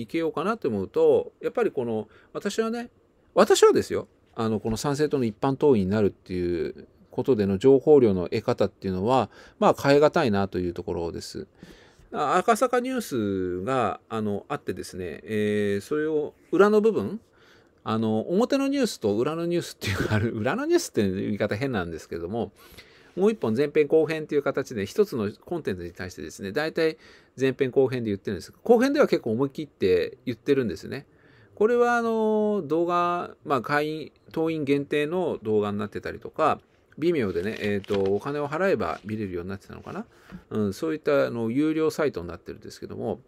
[SPEAKER 1] いけようかなと思うとやっぱりこの私はね私はですよあのこの参政党の一般党員になるっていうことでの情報量の得方っていうのはまあ変え難いなというところです。赤坂ニュースがあのあってですね、えー、それを裏の部分あの表のニュースと裏のニュースっていうか裏のニュースっていう言い方変なんですけどももう一本前編後編という形で一つのコンテンツに対してですね大体前編後編で言ってるんです後編では結構思い切って言ってるんですね。これはあの動画、まあ、会員、党員限定の動画になってたりとか、微妙でね、えーと、お金を払えば見れるようになってたのかな、うん、そういったあの有料サイトになってるんですけども、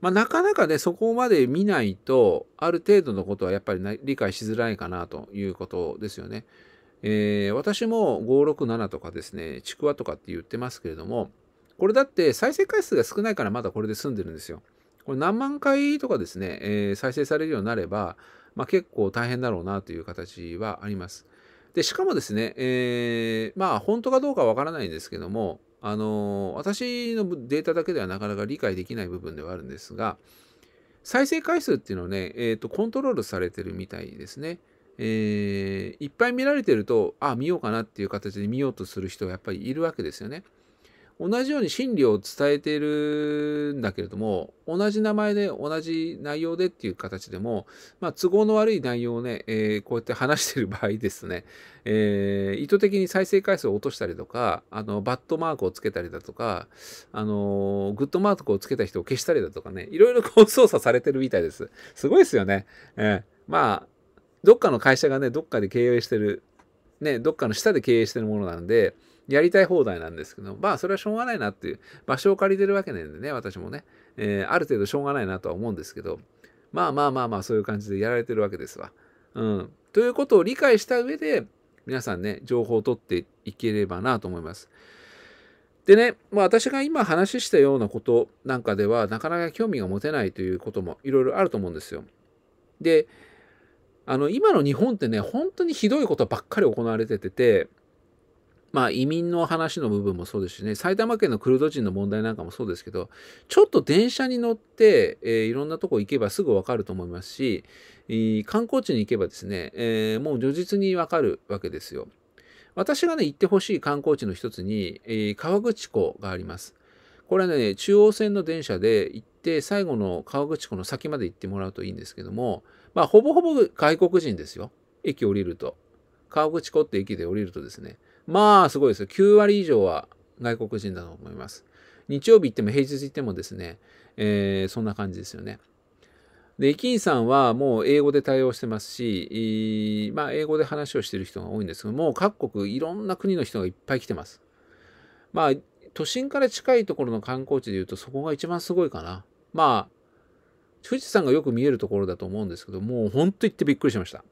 [SPEAKER 1] まあ、なかなかね、そこまで見ないと、ある程度のことはやっぱり理解しづらいかなということですよね。えー、私も567とかですね、ちくわとかって言ってますけれども、これだって再生回数が少ないからまだこれで済んでるんですよ。これ何万回とかですね、えー、再生されるようになれば、まあ、結構大変だろうなという形はあります。で、しかもですね、えー、まあ本当かどうかわからないんですけども、あのー、私のデータだけではなかなか理解できない部分ではあるんですが、再生回数っていうのはね、えっ、ー、と、コントロールされてるみたいですね。えー、いっぱい見られてると、あ、見ようかなっていう形で見ようとする人がやっぱりいるわけですよね。同じように真理を伝えているんだけれども、同じ名前で同じ内容でっていう形でも、まあ、都合の悪い内容をね、えー、こうやって話してる場合ですね、えー、意図的に再生回数を落としたりとか、あの、バットマークをつけたりだとか、あの、グッドマークをつけた人を消したりだとかね、いろいろこう操作されてるみたいです。すごいですよね。えー、まあ、どっかの会社がね、どっかで経営してる、ね、どっかの下で経営してるものなんで、やりたい放題なんですけど、まあ、それはしょうがないなっていう、場所を借りてるわけなんでね、私もね、えー、ある程度しょうがないなとは思うんですけど、まあまあまあまあ、そういう感じでやられてるわけですわ。うん。ということを理解した上で、皆さんね、情報を取っていければなと思います。でね、まあ、私が今話したようなことなんかでは、なかなか興味が持てないということもいろいろあると思うんですよ。で、あの、今の日本ってね、本当にひどいことばっかり行われてて、まあ移民の話の部分もそうですしね、埼玉県のクルド人の問題なんかもそうですけど、ちょっと電車に乗って、えー、いろんなとこ行けばすぐわかると思いますし、えー、観光地に行けばですね、えー、もう如実にわかるわけですよ。私がね、行ってほしい観光地の一つに、えー、川口湖があります。これはね、中央線の電車で行って、最後の川口湖の先まで行ってもらうといいんですけども、まあ、ほぼほぼ外国人ですよ。駅降りると。河口湖って駅で降りるとですね。まあ、すごいですよ。9割以上は外国人だと思います。日曜日行っても平日行ってもですね、えー、そんな感じですよね。で、駅員さんはもう英語で対応してますし、まあ、英語で話をしてる人が多いんですけども、各国いろんな国の人がいっぱい来てます。まあ、都心から近いところの観光地でいうとそこが一番すごいかな。まあ、富士山がよく見えるところだと思うんですけど、もうほんと行ってびっくりしました。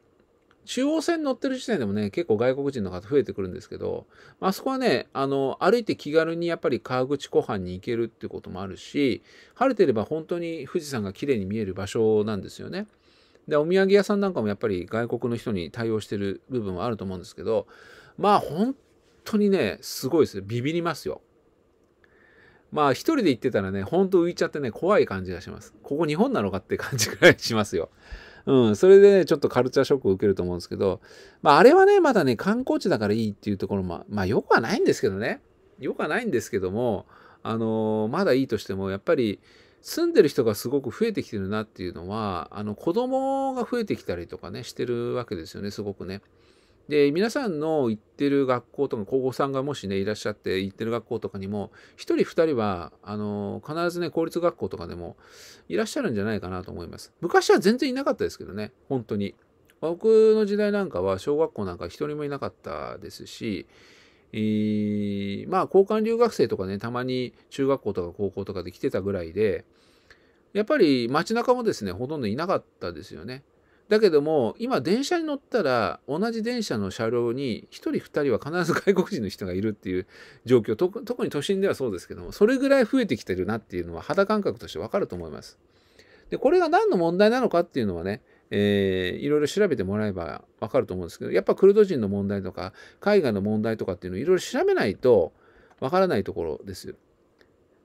[SPEAKER 1] 中央線乗ってる時点でもね、結構外国人の方増えてくるんですけど、あそこはね、あの、歩いて気軽にやっぱり川口湖畔に行けるっていうこともあるし、晴れてれば本当に富士山が綺麗に見える場所なんですよね。で、お土産屋さんなんかもやっぱり外国の人に対応してる部分はあると思うんですけど、まあ本当にね、すごいですよ。ビビりますよ。まあ一人で行ってたらね、ほんと浮いちゃってね、怖い感じがします。ここ日本なのかって感じくらいしますよ。うん、それでね、ちょっとカルチャーショックを受けると思うんですけど、まああれはね、まだね、観光地だからいいっていうところも、まあよくはないんですけどね。よくはないんですけども、あのー、まだいいとしても、やっぱり住んでる人がすごく増えてきてるなっていうのは、あの子供が増えてきたりとかね、してるわけですよね、すごくね。で皆さんの行ってる学校とか高校さんがもしねいらっしゃって行ってる学校とかにも1人2人はあの必ずね公立学校とかでもいらっしゃるんじゃないかなと思います昔は全然いなかったですけどね本当に僕の時代なんかは小学校なんか1人もいなかったですしえー、まあ交換留学生とかねたまに中学校とか高校とかで来てたぐらいでやっぱり街中もですねほとんどいなかったですよねだけども今電車に乗ったら同じ電車の車両に1人2人は必ず外国人の人がいるっていう状況特に都心ではそうですけどもそれぐらい増えてきてるなっていうのは肌感覚としてわかると思います。でこれが何の問題なのかっていうのはねえー、いろいろ調べてもらえばわかると思うんですけどやっぱクルド人の問題とか海外の問題とかっていうのをいろいろ調べないとわからないところですよ。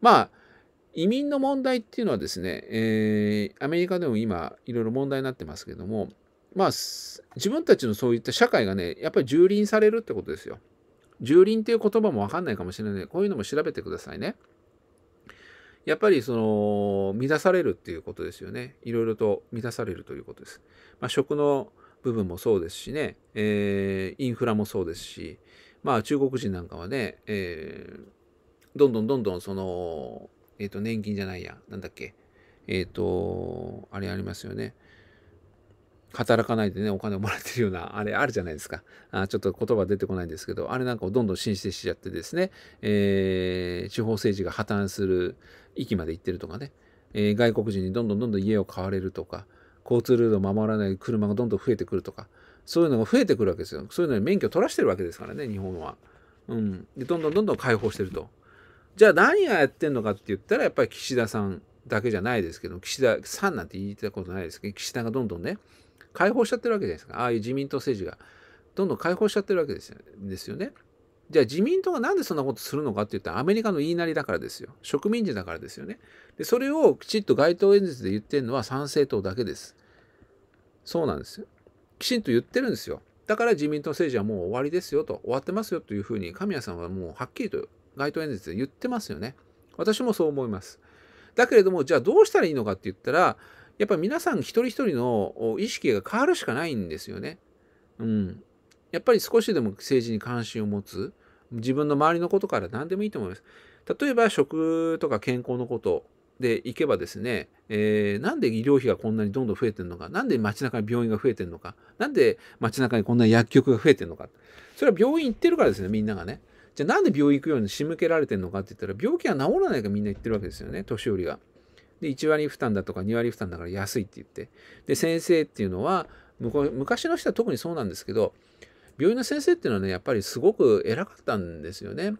[SPEAKER 1] まあ移民の問題っていうのはですね、えー、アメリカでも今いろいろ問題になってますけども、まあ、自分たちのそういった社会がね、やっぱり蹂躙されるってことですよ。蹂躙っていう言葉もわかんないかもしれない。こういうのも調べてくださいね。やっぱりその、乱されるっていうことですよね。いろいろと乱されるということです。まあ、食の部分もそうですしね、えー、インフラもそうですし、まあ中国人なんかはね、えー、どんどんどんどんその、えっ、ー、と、年金じゃないや、なんだっけ、えっ、ー、と、あれありますよね。働かないでね、お金をもらってるような、あれあるじゃないですか。あちょっと言葉出てこないんですけど、あれなんかをどんどん申請しちゃってですね、えー、地方政治が破綻する域まで行ってるとかね、えー、外国人にどんどんどんどん家を買われるとか、交通ルールを守らない車がどんどん増えてくるとか、そういうのが増えてくるわけですよ。そういうのに免許取らしてるわけですからね、日本は。うん。で、どんどんどんどん解放してると。じゃあ何がやってんのかって言ったら、やっぱり岸田さんだけじゃないですけど、岸田さんなんて言いたことないですけど、岸田がどんどんね、解放しちゃってるわけじゃないですか。ああいう自民党政治が。どんどん解放しちゃってるわけですよね。じゃあ自民党がなんでそんなことするのかって言ったらアメリカの言いなりだからですよ。植民地だからですよね。で、それをきちっと街頭演説で言ってるのは参政党だけです。そうなんですよ。きちんと言ってるんですよ。だから自民党政治はもう終わりですよと、終わってますよというふうに神谷さんはもうはっきりと街頭演説で言ってますよね。私もそう思います。だけれども、じゃあどうしたらいいのかって言ったら、やっぱり皆さん一人一人の意識が変わるしかないんですよね。うん。やっぱり少しでも政治に関心を持つ。自分の周りのことから何でもいいと思います。例えば食とか健康のことでいけばですね、えー、なんで医療費がこんなにどんどん増えてるのか、なんで街中に病院が増えてるのか、なんで街中にこんな薬局が増えてるのか。それは病院行ってるからですね、みんながね。じゃあなんで病院行くように仕向けられてるのかって言ったら、病気は治らないかみんな言ってるわけですよね、年寄りが。で、1割負担だとか2割負担だから安いって言って。で、先生っていうのは、昔の人は特にそうなんですけど、病院の先生っていうのはね、やっぱりすごく偉かったんですよね。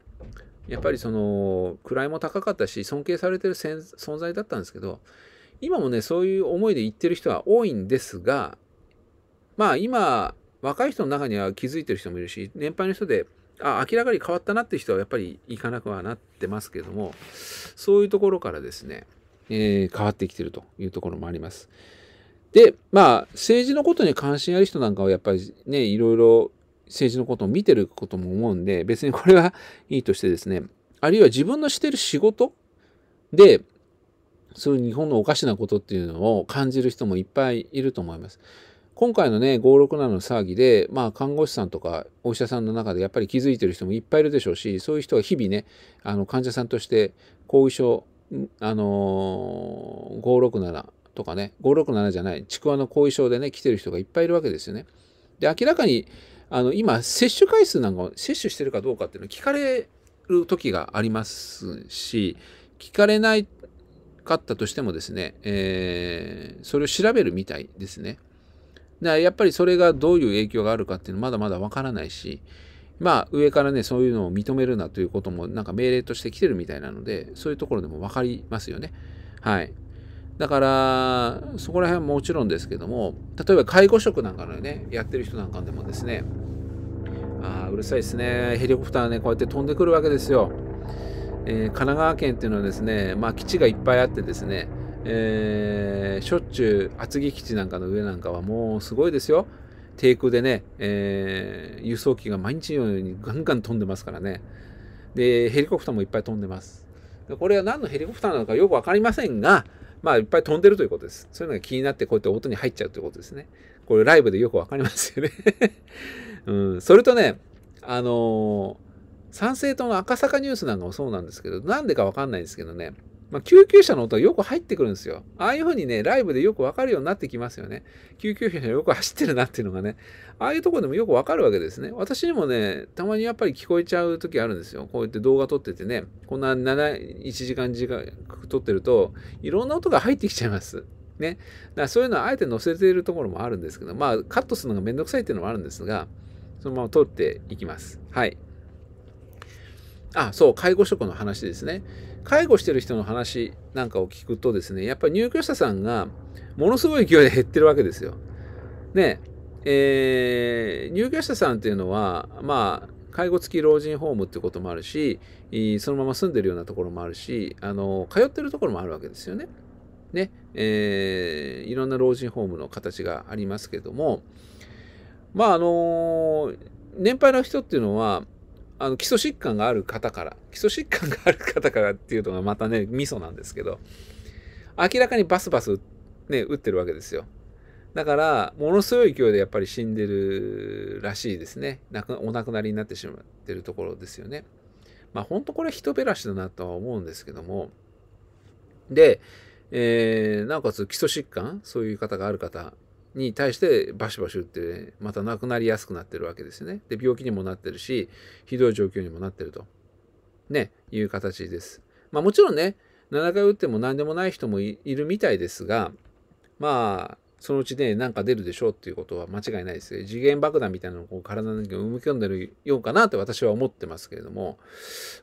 [SPEAKER 1] やっぱりその、位も高かったし、尊敬されてる存在だったんですけど、今もね、そういう思いで言ってる人は多いんですが、まあ今、若い人の中には気づいてる人もいるし、年配の人であ明らかに変わったなっていう人はやっぱり行かなくはなってますけどもそういうところからですね、えー、変わってきてるというところもあります。でまあ政治のことに関心ある人なんかはやっぱりねいろいろ政治のことを見てることも思うんで別にこれはいいとしてですねあるいは自分のしてる仕事でそういう日本のおかしなことっていうのを感じる人もいっぱいいると思います。今回のね567の騒ぎで、まあ、看護師さんとかお医者さんの中でやっぱり気づいてる人もいっぱいいるでしょうしそういう人は日々ねあの患者さんとして後遺症、あのー、567とかね567じゃないちくわの後遺症でね来てる人がいっぱいいるわけですよね。で明らかにあの今接種回数なんかを接種してるかどうかっていうのを聞かれる時がありますし聞かれないかったとしてもですね、えー、それを調べるみたいですね。やっぱりそれがどういう影響があるかっていうのはまだまだわからないし、まあ上からね、そういうのを認めるなということもなんか命令として来てるみたいなので、そういうところでも分かりますよね。はい。だから、そこら辺はもちろんですけども、例えば介護職なんかのね、やってる人なんかでもですね、ああ、うるさいですね。ヘリコプターね、こうやって飛んでくるわけですよ。えー、神奈川県っていうのはですね、まあ基地がいっぱいあってですね、えー、しょっちゅう厚木基地なんかの上なんかはもうすごいですよ。低空でね、えー、輸送機が毎日のようにガンガン飛んでますからね。で、ヘリコプターもいっぱい飛んでます。これは何のヘリコプターなのかよくわかりませんが、まあ、いっぱい飛んでるということです。そういうのが気になって、こうやって音に入っちゃうということですね。これ、ライブでよくわかりますよね うん。それとね、あのー、参政党の赤坂ニュースなんかもそうなんですけど、なんでかわかんないんですけどね、まあ、救急車の音がよく入ってくるんですよ。ああいう風にね、ライブでよくわかるようになってきますよね。救急車よく走ってるなっていうのがね、ああいうとこでもよくわかるわけですね。私にもね、たまにやっぱり聞こえちゃう時あるんですよ。こうやって動画撮っててね、こんな7、1時間時間撮ってると、いろんな音が入ってきちゃいます。ね。だからそういうのはあえて載せているところもあるんですけど、まあ、カットするのがめんどくさいっていうのもあるんですが、そのまま撮っていきます。はい。あ、そう、介護職の話ですね。介護してる人の話なんかを聞くとですね、やっぱり入居者さんがものすごい勢いで減ってるわけですよ。ねえー、入居者さんっていうのは、まあ、介護付き老人ホームってこともあるし、そのまま住んでるようなところもあるし、あの通ってるところもあるわけですよね。ねえー、いろんな老人ホームの形がありますけども、まああのー、年配の人っていうのはあの、基礎疾患がある方から、基礎疾患がある方からっていうのがまたね、ミソなんですけど、明らかにバスバスね、打ってるわけですよ。だから、ものすごい勢いでやっぱり死んでるらしいですね。お亡くなりになってしまってるところですよね。まあ、ほんとこれは人減らしだなとは思うんですけども。で、えー、なおかつ基礎疾患、そういう方がある方に対してバシバシ打って、ね、また亡くなりやすくなってるわけですよね。で、病気にもなってるし、ひどい状況にもなってると。ね、いう形です。まあもちろんね、7回打っても何でもない人もいるみたいですが、まあ、そのうちね、なんか出るでしょうっていうことは間違いないです。次元爆弾みたいなのをこう体の中に埋め込んでるようかなって私は思ってますけれども、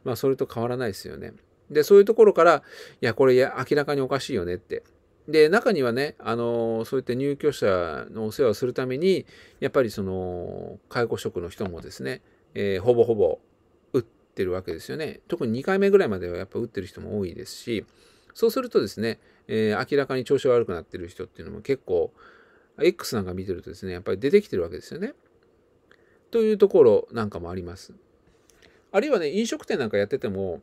[SPEAKER 1] まあそれと変わらないですよね。で、そういうところから、いや、これや明らかにおかしいよねって。で中にはね、あのそういった入居者のお世話をするためにやっぱりその介護職の人もですね、えー、ほぼほぼ打ってるわけですよね特に2回目ぐらいまではやっぱ打ってる人も多いですしそうするとですね、えー、明らかに調子悪くなってる人っていうのも結構 X なんか見てるとですねやっぱり出てきてるわけですよね。というところなんかもあります。あるいはね飲食店なんかやってても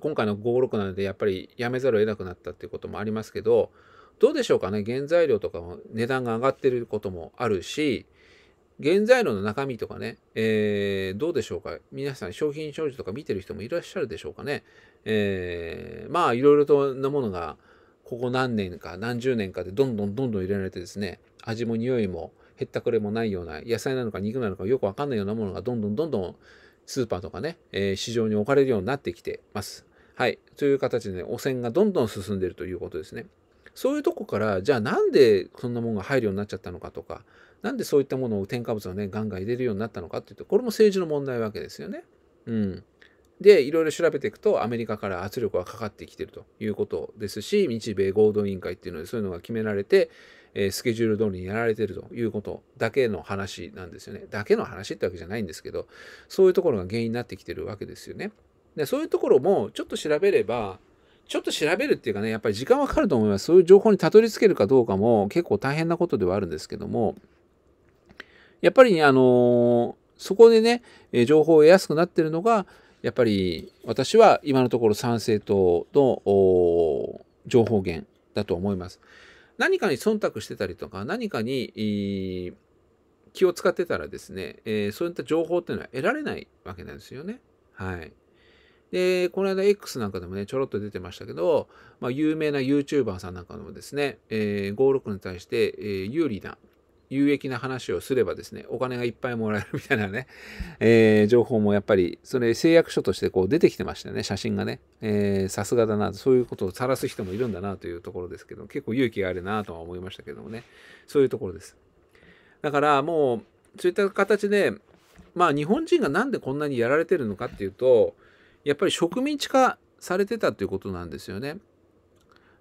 [SPEAKER 1] 今回の567でやっぱりやめざるを得なくなったっていうこともありますけど、どうでしょうかね、原材料とかも値段が上がってることもあるし、原材料の中身とかね、えー、どうでしょうか皆さん商品表示とか見てる人もいらっしゃるでしょうかね。えー、まあいろいろとなものがここ何年か何十年かでどんどんどんどん入れられてですね、味も匂いもへったくれもないような野菜なのか肉なのかよくわかんないようなものがどんどんどんどんスーパーとかね、えー、市場に置かれるようになってきてます。はい。という形でね、汚染がどんどん進んでるということですね。そういうとこから、じゃあなんでそんなものが入るようになっちゃったのかとか、なんでそういったものを添加物をね、ガンガン入れるようになったのかっていうと、これも政治の問題わけですよね。うん。で、いろいろ調べていくと、アメリカから圧力がかかってきてるということですし、日米合同委員会っていうので、そういうのが決められて、えスケジュール通りにやられてるということだけの話なんですよね。だけの話ってわけじゃないんですけど、そういうところが原因になってきてるわけですよね。でそういうところもちょっと調べれば、ちょっと調べるっていうかね、やっぱり時間はかかると思います。そういう情報にたどり着けるかどうかも結構大変なことではあるんですけども、やっぱり、ね、あのそこでね、情報を得やすくなってるのが、やっぱり私は今のところ賛成党の情報源だと思います。何かに忖度してたりとか、何かに気を使ってたらですね、えー、そういった情報っていうのは得られないわけなんですよね。はい。で、この間 X なんかでもね、ちょろっと出てましたけど、まあ、有名な YouTuber さんなんかでもですね、えー、56に対して、えー、有利な有益な話をすればですね、お金がいっぱいもらえるみたいなね、えー、情報もやっぱり、それ誓約書としてこう出てきてましたね、写真がね。さすがだな、そういうことを晒す人もいるんだなというところですけど、結構勇気があるなとは思いましたけどもね、そういうところです。だからもう、そういった形で、まあ日本人がなんでこんなにやられてるのかっていうと、やっぱり植民地化されてたっていうことなんですよね。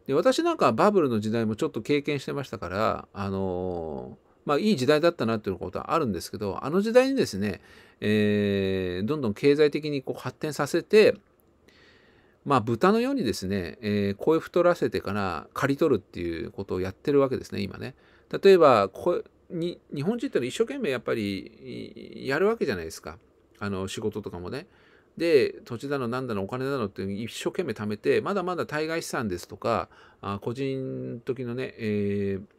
[SPEAKER 1] で私なんかバブルの時代もちょっと経験してましたから、あのーまあ、いい時代だったなということはあるんですけどあの時代にですね、えー、どんどん経済的にこう発展させて、まあ、豚のようにですね、えー、声太らせてから刈り取るっていうことをやってるわけですね今ね。例えばこに日本人ってのは一生懸命やっぱりやるわけじゃないですかあの仕事とかもね。で土地だの何だのお金だのって一生懸命貯めてまだまだ対外資産ですとかあ個人時のね、えー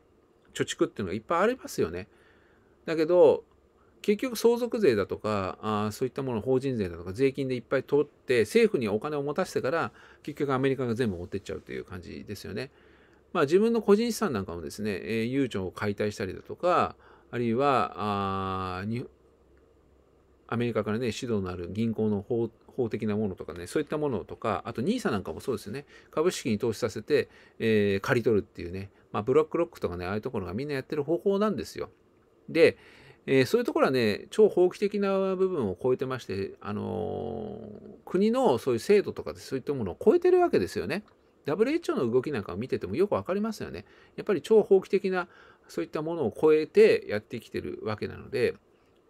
[SPEAKER 1] 貯蓄っていうのがいっぱいありますよね。だけど、結局相続税だとかあそういったもの法人税だとか税金でいっぱい取って政府にお金を持たせてから結局アメリカが全部持ってっちゃうという感じですよね。まあ、自分の個人資産なんかもですね、えー、悠長を解体したりだとかあるいはあにアメリカからね指導のある銀行の法法的なものとかねそういったものとかあと NISA なんかもそうですよね株式に投資させて、えー、借り取るっていうねまあ、ブロックロックとかね、ああいうところがみんなやってる方法なんですよ。で、えー、そういうところはね、超法規的な部分を超えてまして、あのー、国のそういう制度とかそういったものを超えてるわけですよね。WHO の動きなんかを見ててもよく分かりますよね。やっぱり超法規的なそういったものを超えてやってきてるわけなので、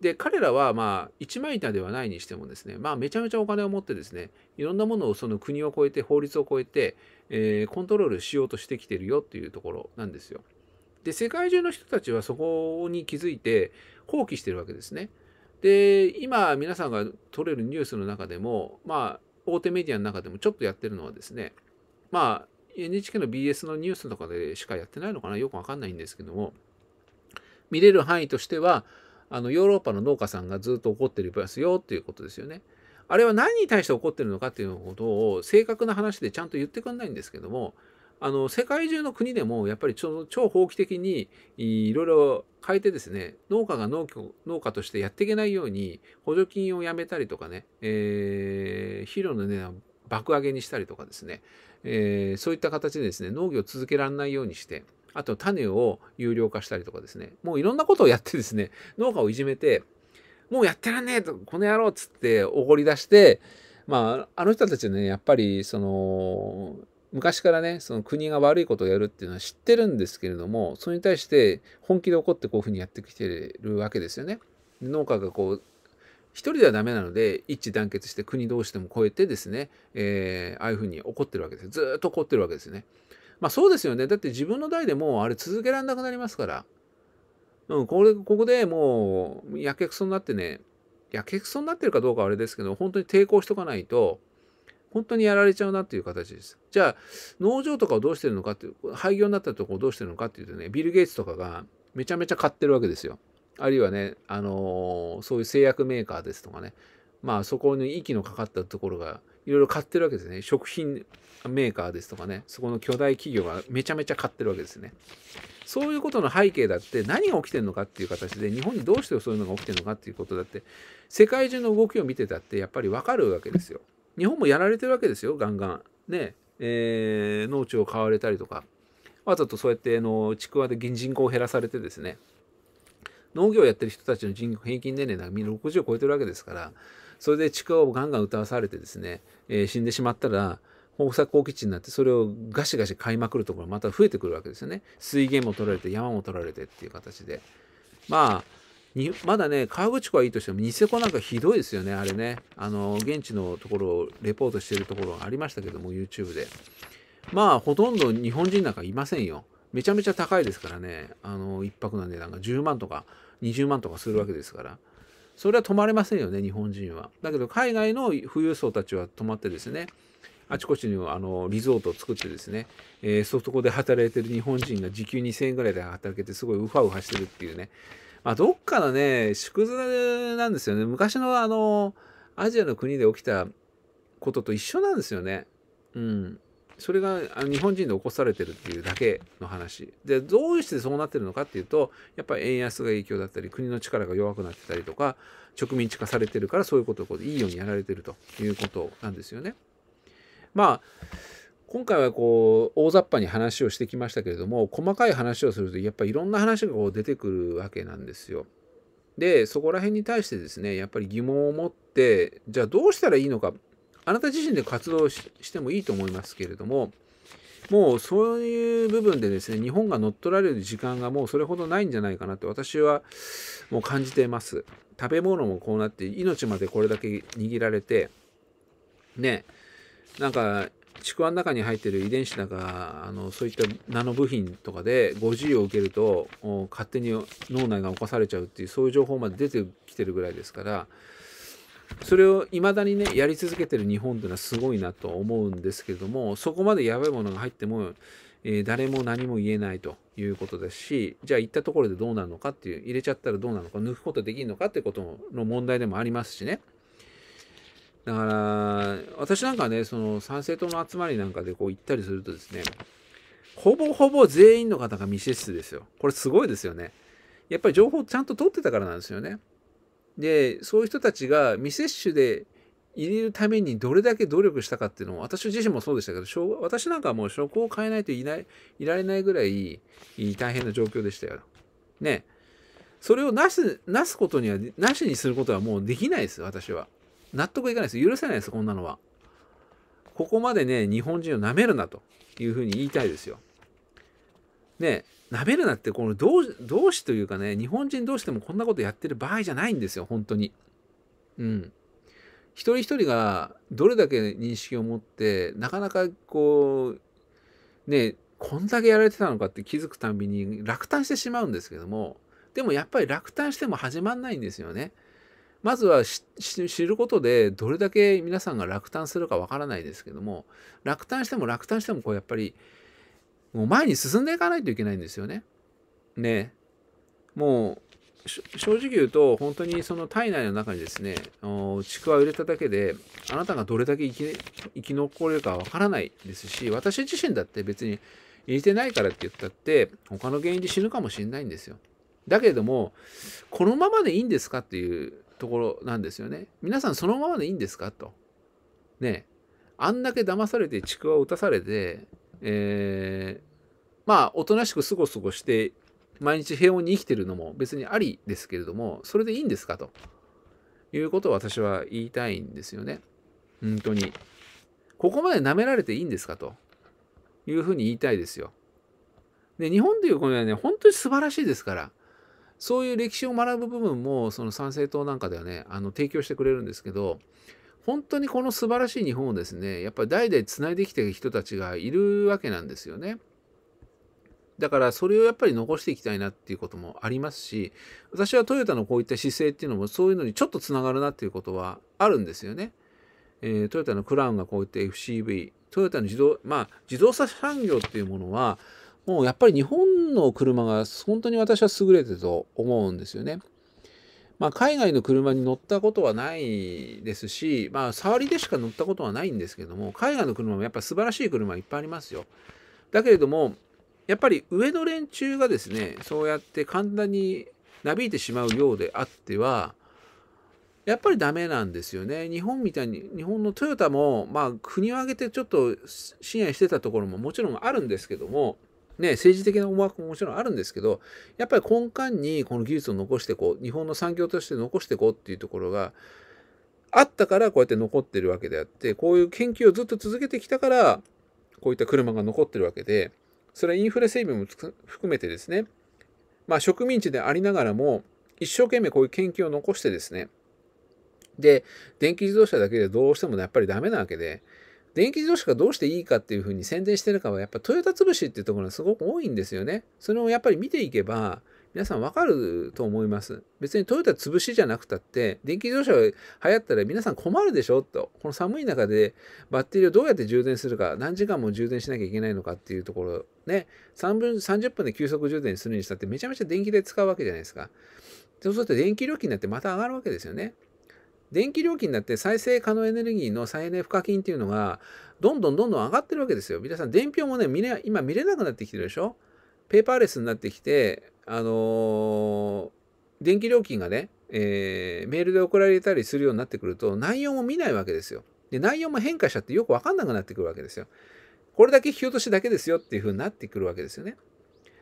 [SPEAKER 1] で彼らはまあ一枚板ではないにしてもですね、まあ、めちゃめちゃお金を持ってですねいろんなものをその国を超えて法律を超えて、えー、コントロールしようとしてきてるよっていうところなんですよ。で世界中の人たちはそこに気づいて放棄してるわけですね。で今皆さんが取れるニュースの中でも、まあ、大手メディアの中でもちょっとやってるのはですねまあ NHK の BS のニュースとかでしかやってないのかなよくわかんないんですけども見れる範囲としてはあのヨーロッパの農家さんがずっと怒ってるですよっていうことですよね。あれは何に対して怒ってるのかっていうことを正確な話でちゃんと言ってくんないんですけどもあの世界中の国でもやっぱり超法規的にいろいろ変えてですね農家が農家としてやっていけないように補助金をやめたりとかね、えー、肥料の値段爆上げにしたりとかですね、えー、そういった形でですね農業を続けられないようにしてあと種を有料化したりとかですね、もういろんなことをやってですね、農家をいじめて、もうやってらんねえと、この野郎っつって怒り出して、まあ、あの人たちね、やっぱり、その、昔からね、その国が悪いことをやるっていうのは知ってるんですけれども、それに対して本気で怒ってこういうふうにやってきてるわけですよね。農家がこう、一人ではダメなので、一致団結して国同士でも超えてですね、えー、ああいうふうに怒ってるわけです。ずっと怒ってるわけですよね。まあそうですよね。だって自分の代でもうあれ続けられなくなりますから。うん、これ、ここでもう、やけくそになってね、やけくそになってるかどうかはあれですけど、本当に抵抗しとかないと、本当にやられちゃうなっていう形です。じゃあ、農場とかをどうしてるのかっていう、廃業になったとこをどうしてるのかっていうとね、ビル・ゲイツとかがめちゃめちゃ買ってるわけですよ。あるいはね、あのー、そういう製薬メーカーですとかね、まあそこに息のかかったところがいろいろ買ってるわけですね。食品メーカーですとかね、そこの巨大企業がめちゃめちゃ買ってるわけですね。そういうことの背景だって何が起きてるのかっていう形で、日本にどうしてそういうのが起きてるのかっていうことだって、世界中の動きを見てたってやっぱりわかるわけですよ。日本もやられてるわけですよ、ガンガン。ね、えー、農地を買われたりとか、わざとそうやってのちくわで人口を減らされてですね、農業をやってる人たちの人口平均年齢がみんな60を超えてるわけですから、それで地下をガンガン歌わされてですね、えー、死んでしまったら豊作放基地になってそれをガシガシ買いまくるところまた増えてくるわけですよね水源も取られて山も取られてっていう形でまあにまだね河口湖はいいとしてもニセコなんかひどいですよねあれねあの現地のところをレポートしてるところがありましたけども YouTube でまあほとんど日本人なんかいませんよめちゃめちゃ高いですからねあの1泊の値段が10万とか20万とかするわけですからそれは止まれませんよね日本人は。だけど海外の富裕層たちは泊まってですねあちこちにあのリゾートを作ってですね、えー、そこで働いてる日本人が時給2,000円ぐらいで働けてすごいウハウハしてるっていうね、まあ、どっかのね縮図なんですよね昔のあのアジアの国で起きたことと一緒なんですよね。うん、それが日本人で起こされてるっていうだけの話でどうしてそうなってるのかっていうとやっぱり円安が影響だったり国の力が弱くなってたりとか植民地化されてるからそういうことをいいようにやられてるということなんですよね。まあ今回はこう大雑把に話をしてきましたけれども細かい話をするとやっぱりいろんな話がこう出てくるわけなんですよ。でそこら辺に対してですねやっぱり疑問を持ってじゃあどうしたらいいのかあなた自身で活動してもいいと思いますけれども、もうそういう部分でですね、日本が乗っ取られる時間がもうそれほどないんじゃないかなて私はもう感じています。食べ物もこうなって、命までこれだけ握られて、ね、なんか、ちくわの中に入ってる遺伝子だかあのそういったナノ部品とかで50を受けると勝手に脳内が起こされちゃうっていうそういう情報まで出てきてるぐらいですからそれを未だにねやり続けてる日本っていうのはすごいなと思うんですけどもそこまでやばいものが入っても、えー、誰も何も言えないということですしじゃあ行ったところでどうなるのかっていう入れちゃったらどうなのか抜くことできるのかっていうことの問題でもありますしねだから私なんかねその参政党の集まりなんかでこう行ったりするとですねほぼほぼ全員の方が未接出ですよこれすごいですよねやっぱり情報ちゃんと取ってたからなんですよねで、そういう人たちが未接種で入れるためにどれだけ努力したかっていうのを、私自身もそうでしたけど、私なんかはもう職を変えないといない、いられないぐらい大変な状況でしたよ。ね。それをなす、なすことには、なしにすることはもうできないです、私は。納得いかないです。許せないです、こんなのは。ここまでね、日本人を舐めるなというふうに言いたいですよ。ね、なめるなってこの同同志というかね日本人同士でもこんなことやってる場合じゃないんですよ本当に。うん、一人一人がどれだけ認識を持ってなかなかこうねこんだけやられてたのかって気づくたびに落胆してしまうんですけどもでもやっぱり落胆しても始まんないんですよね。まずは知ることでどれだけ皆さんが落胆するかわからないですけども落胆しても落胆してもこうやっぱりもう前に進んでいかないといけないんですよね。ねもう正直言うと本当にその体内の中にですねちくわを入れただけであなたがどれだけ生き残れるかわからないですし私自身だって別に入れてないからって言ったって他の原因で死ぬかもしれないんですよ。だけれどもこのままでいいんですかっていうところなんですよね。皆さんそのままでいいんですかと。ねあんだけ騙されてちくわを打たされて、えまあ、おとなしくすごすごして、毎日平穏に生きてるのも別にありですけれども、それでいいんですかということを私は言いたいんですよね。本当に。ここまで舐められていいんですかというふうに言いたいですよ。で、日本という国はね、本当に素晴らしいですから、そういう歴史を学ぶ部分も、その参政党なんかではね、あの提供してくれるんですけど、本当にこの素晴らしい日本をですね、やっぱり代々つないできてる人たちがいるわけなんですよね。だからそれをやっぱり残していきたいなっていうこともありますし私はトヨタのこういった姿勢っていうのもそういうのにちょっとつながるなっていうことはあるんですよね。えー、トヨタのクラウンがこういった FCV トヨタの自動まあ自動車産業っていうものはもうやっぱり日本の車が本当に私は優れてると思うんですよね。まあ、海外の車に乗ったことはないですし、まあ、触りでしか乗ったことはないんですけども、海外の車もやっぱ素晴らしい車いっぱいありますよ。だけれども、やっぱり上の連中がですねそうやって簡単になびいてしまうようであってはやっぱりダメなんですよね。日本みたいに、日本のトヨタも、まあ、国を挙げてちょっと支援してたところももちろんあるんですけども、ね、政治的な思惑ももちろんあるんですけど、やっぱり根幹にこの技術を残していこう、日本の産業として残していこうっていうところがあったからこうやって残ってるわけであって、こういう研究をずっと続けてきたから、こういった車が残ってるわけで、それはインフレ整備も含めてですね、まあ、植民地でありながらも、一生懸命こういう研究を残してですね、で、電気自動車だけでどうしてもやっぱりダメなわけで、電気自動車がどうしていいかっていうふうに宣伝してるかは、やっぱトヨタ潰しっていうところがすごく多いんですよね。それをやっぱり見ていけば、皆さんわかると思います。別にトヨタ潰しじゃなくたって、電気自動車が流行ったら皆さん困るでしょと。この寒い中でバッテリーをどうやって充電するか、何時間も充電しなきゃいけないのかっていうところ、ね、3分、30分で急速充電するにしたってめちゃめちゃ電気で使うわけじゃないですか。そうすると電気料金だってまた上がるわけですよね。電気料金だって再生可能エネルギーの再エネ賦課金っていうのがどんどんどんどん上がってるわけですよ。皆さん電票もね、今見れなくなってきてるでしょペーパーレスになってきて、あの電気料金がね、えー、メールで送られたりするようになってくると、内容も見ないわけですよ。で、内容も変化しちゃってよくわかんなくなってくるわけですよ。これだけ引き落としだけですよっていうふうになってくるわけですよね。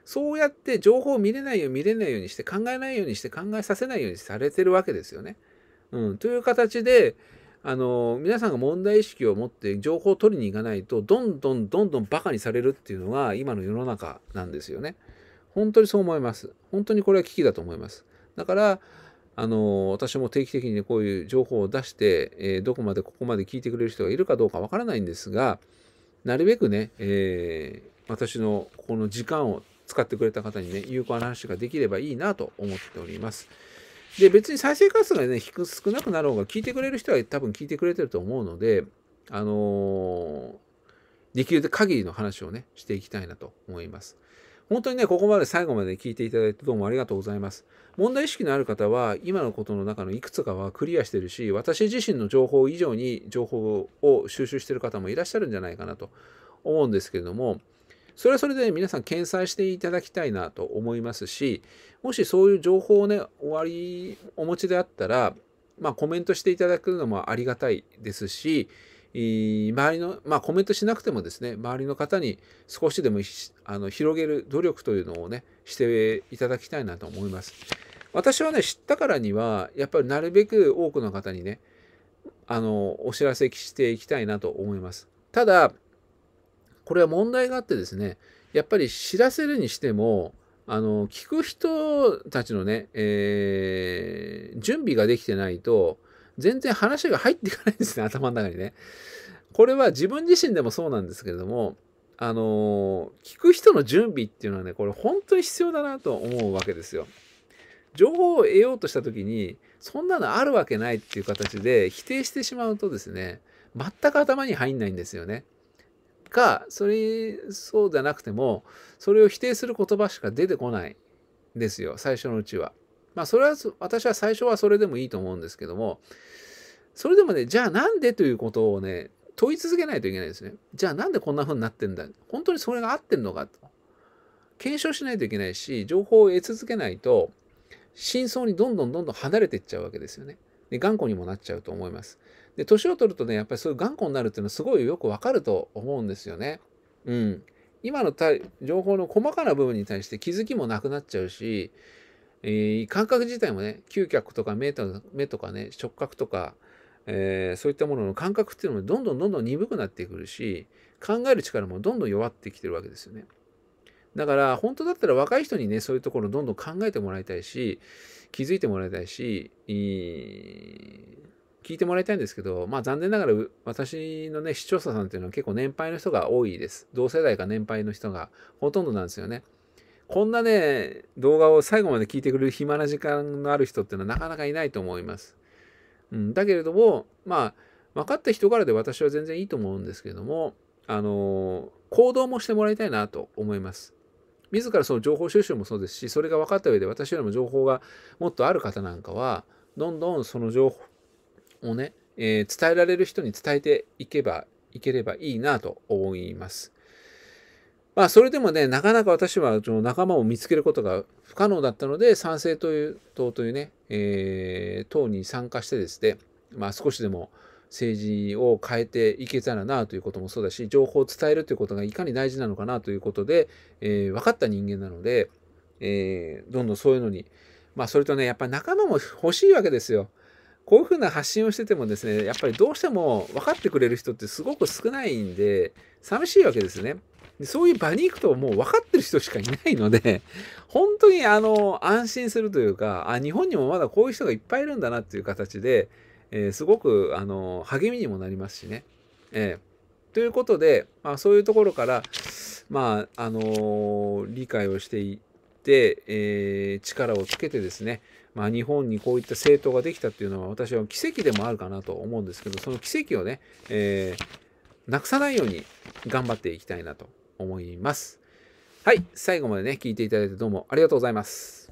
[SPEAKER 1] そうやって情報を見れないように見れないようにして考えないようにして考えさせないようにされてるわけですよね。うん、という形であの皆さんが問題意識を持って情報を取りに行かないとどんどんどんどんバカにされるっていうのが今の世の中なんですよね。本当にそう思います。本当にこれは危機だと思います。だから、あの私も定期的に、ね、こういう情報を出して、えー、どこまでここまで聞いてくれる人がいるかどうかわからないんですがなるべくね、えー、私のこの時間を使ってくれた方にね有効な話ができればいいなと思っております。で別に再生回数がね少なくなろうが聞いてくれる人は多分聞いてくれてると思うのであのー、できる限りの話をねしていきたいなと思います。本当にね、ここまで最後まで聞いていただいてどうもありがとうございます。問題意識のある方は、今のことの中のいくつかはクリアしてるし、私自身の情報以上に情報を収集してる方もいらっしゃるんじゃないかなと思うんですけれども、それはそれで皆さん検査していただきたいなと思いますし、もしそういう情報をね、終わりお持ちであったら、まあコメントしていただくのもありがたいですし、周りの、まあ、コメントしなくてもですね、周りの方に少しでもあの広げる努力というのをね、していただきたいなと思います。私はね、知ったからには、やっぱりなるべく多くの方にね、あの、お知らせしていきたいなと思います。ただ、これは問題があってですね、やっぱり知らせるにしても、あの、聞く人たちのね、えー、準備ができてないと、全然話が入っていかないんですね、頭の中にね。これは自分自身でもそうなんですけれども、あの聞く人の準備っていうのはね、これ本当に必要だなと思うわけですよ。情報を得ようとした時に、そんなのあるわけないっていう形で否定してしまうとですね、全く頭に入んないんですよね。か、それ、そうじゃなくても、それを否定する言葉しか出てこないんですよ、最初のうちは。まあそれは私は最初はそれでもいいと思うんですけどもそれでもねじゃあなんでということをね問い続けないといけないですねじゃあなんでこんな風になってんだ本当にそれが合ってんのかと検証しないといけないし情報を得続けないと真相にどんどんどんどん離れていっちゃうわけですよね。で頑固にもなっちゃうと思います。で年を取るとねやっぱりそういう頑固になるっていうのはすごいよくわかると思うんですよね。うん、今の情報の細かな部分に対して気づきもなくなっちゃうしえー、感覚自体もね、嗅覚とか目と目とかね、触覚とか、えー、そういったものの感覚っていうのもどんどんどんどん鈍くなってくるし、考える力もどんどん弱ってきてるわけですよね。だから、本当だったら若い人にね、そういうところをどんどん考えてもらいたいし、気づいてもらいたいし、い聞いてもらいたいんですけど、まあ残念ながら私のね、視聴者さんっていうのは結構年配の人が多いです。同世代か年配の人がほとんどなんですよね。こんなね、動画を最後まで聞いてくれる暇な時間のある人っていうのはなかなかいないと思います。うん、だけれども、まあ、分かった人からで私は全然いいと思うんですけれども、あの、行動もしてもらいたいなと思います。自らその情報収集もそうですし、それが分かった上で私よりも情報がもっとある方なんかは、どんどんその情報をね、えー、伝えられる人に伝えていけば、いければいいなと思います。まあそれでもねなかなか私はその仲間を見つけることが不可能だったので賛成という党というね、えー、党に参加してですね、まあ、少しでも政治を変えていけたらなということもそうだし情報を伝えるということがいかに大事なのかなということで、えー、分かった人間なので、えー、どんどんそういうのにまあそれとねやっぱり仲間も欲しいわけですよ。こういうふうな発信をしててもですねやっぱりどうしても分かってくれる人ってすごく少ないんで寂しいわけですね。でそういう場に行くともう分かってる人しかいないので、本当にあの、安心するというか、あ、日本にもまだこういう人がいっぱいいるんだなっていう形で、えー、すごくあの、励みにもなりますしね。えー、ということで、まあ、そういうところから、まあ、あのー、理解をしていって、えー、力をつけてですね、まあ、日本にこういった政党ができたっていうのは私は奇跡でもあるかなと思うんですけどその奇跡をね、えー、なくさないように頑張っていきたいなと思います。はい、最後までね、聞いていただいてどうもありがとうございます。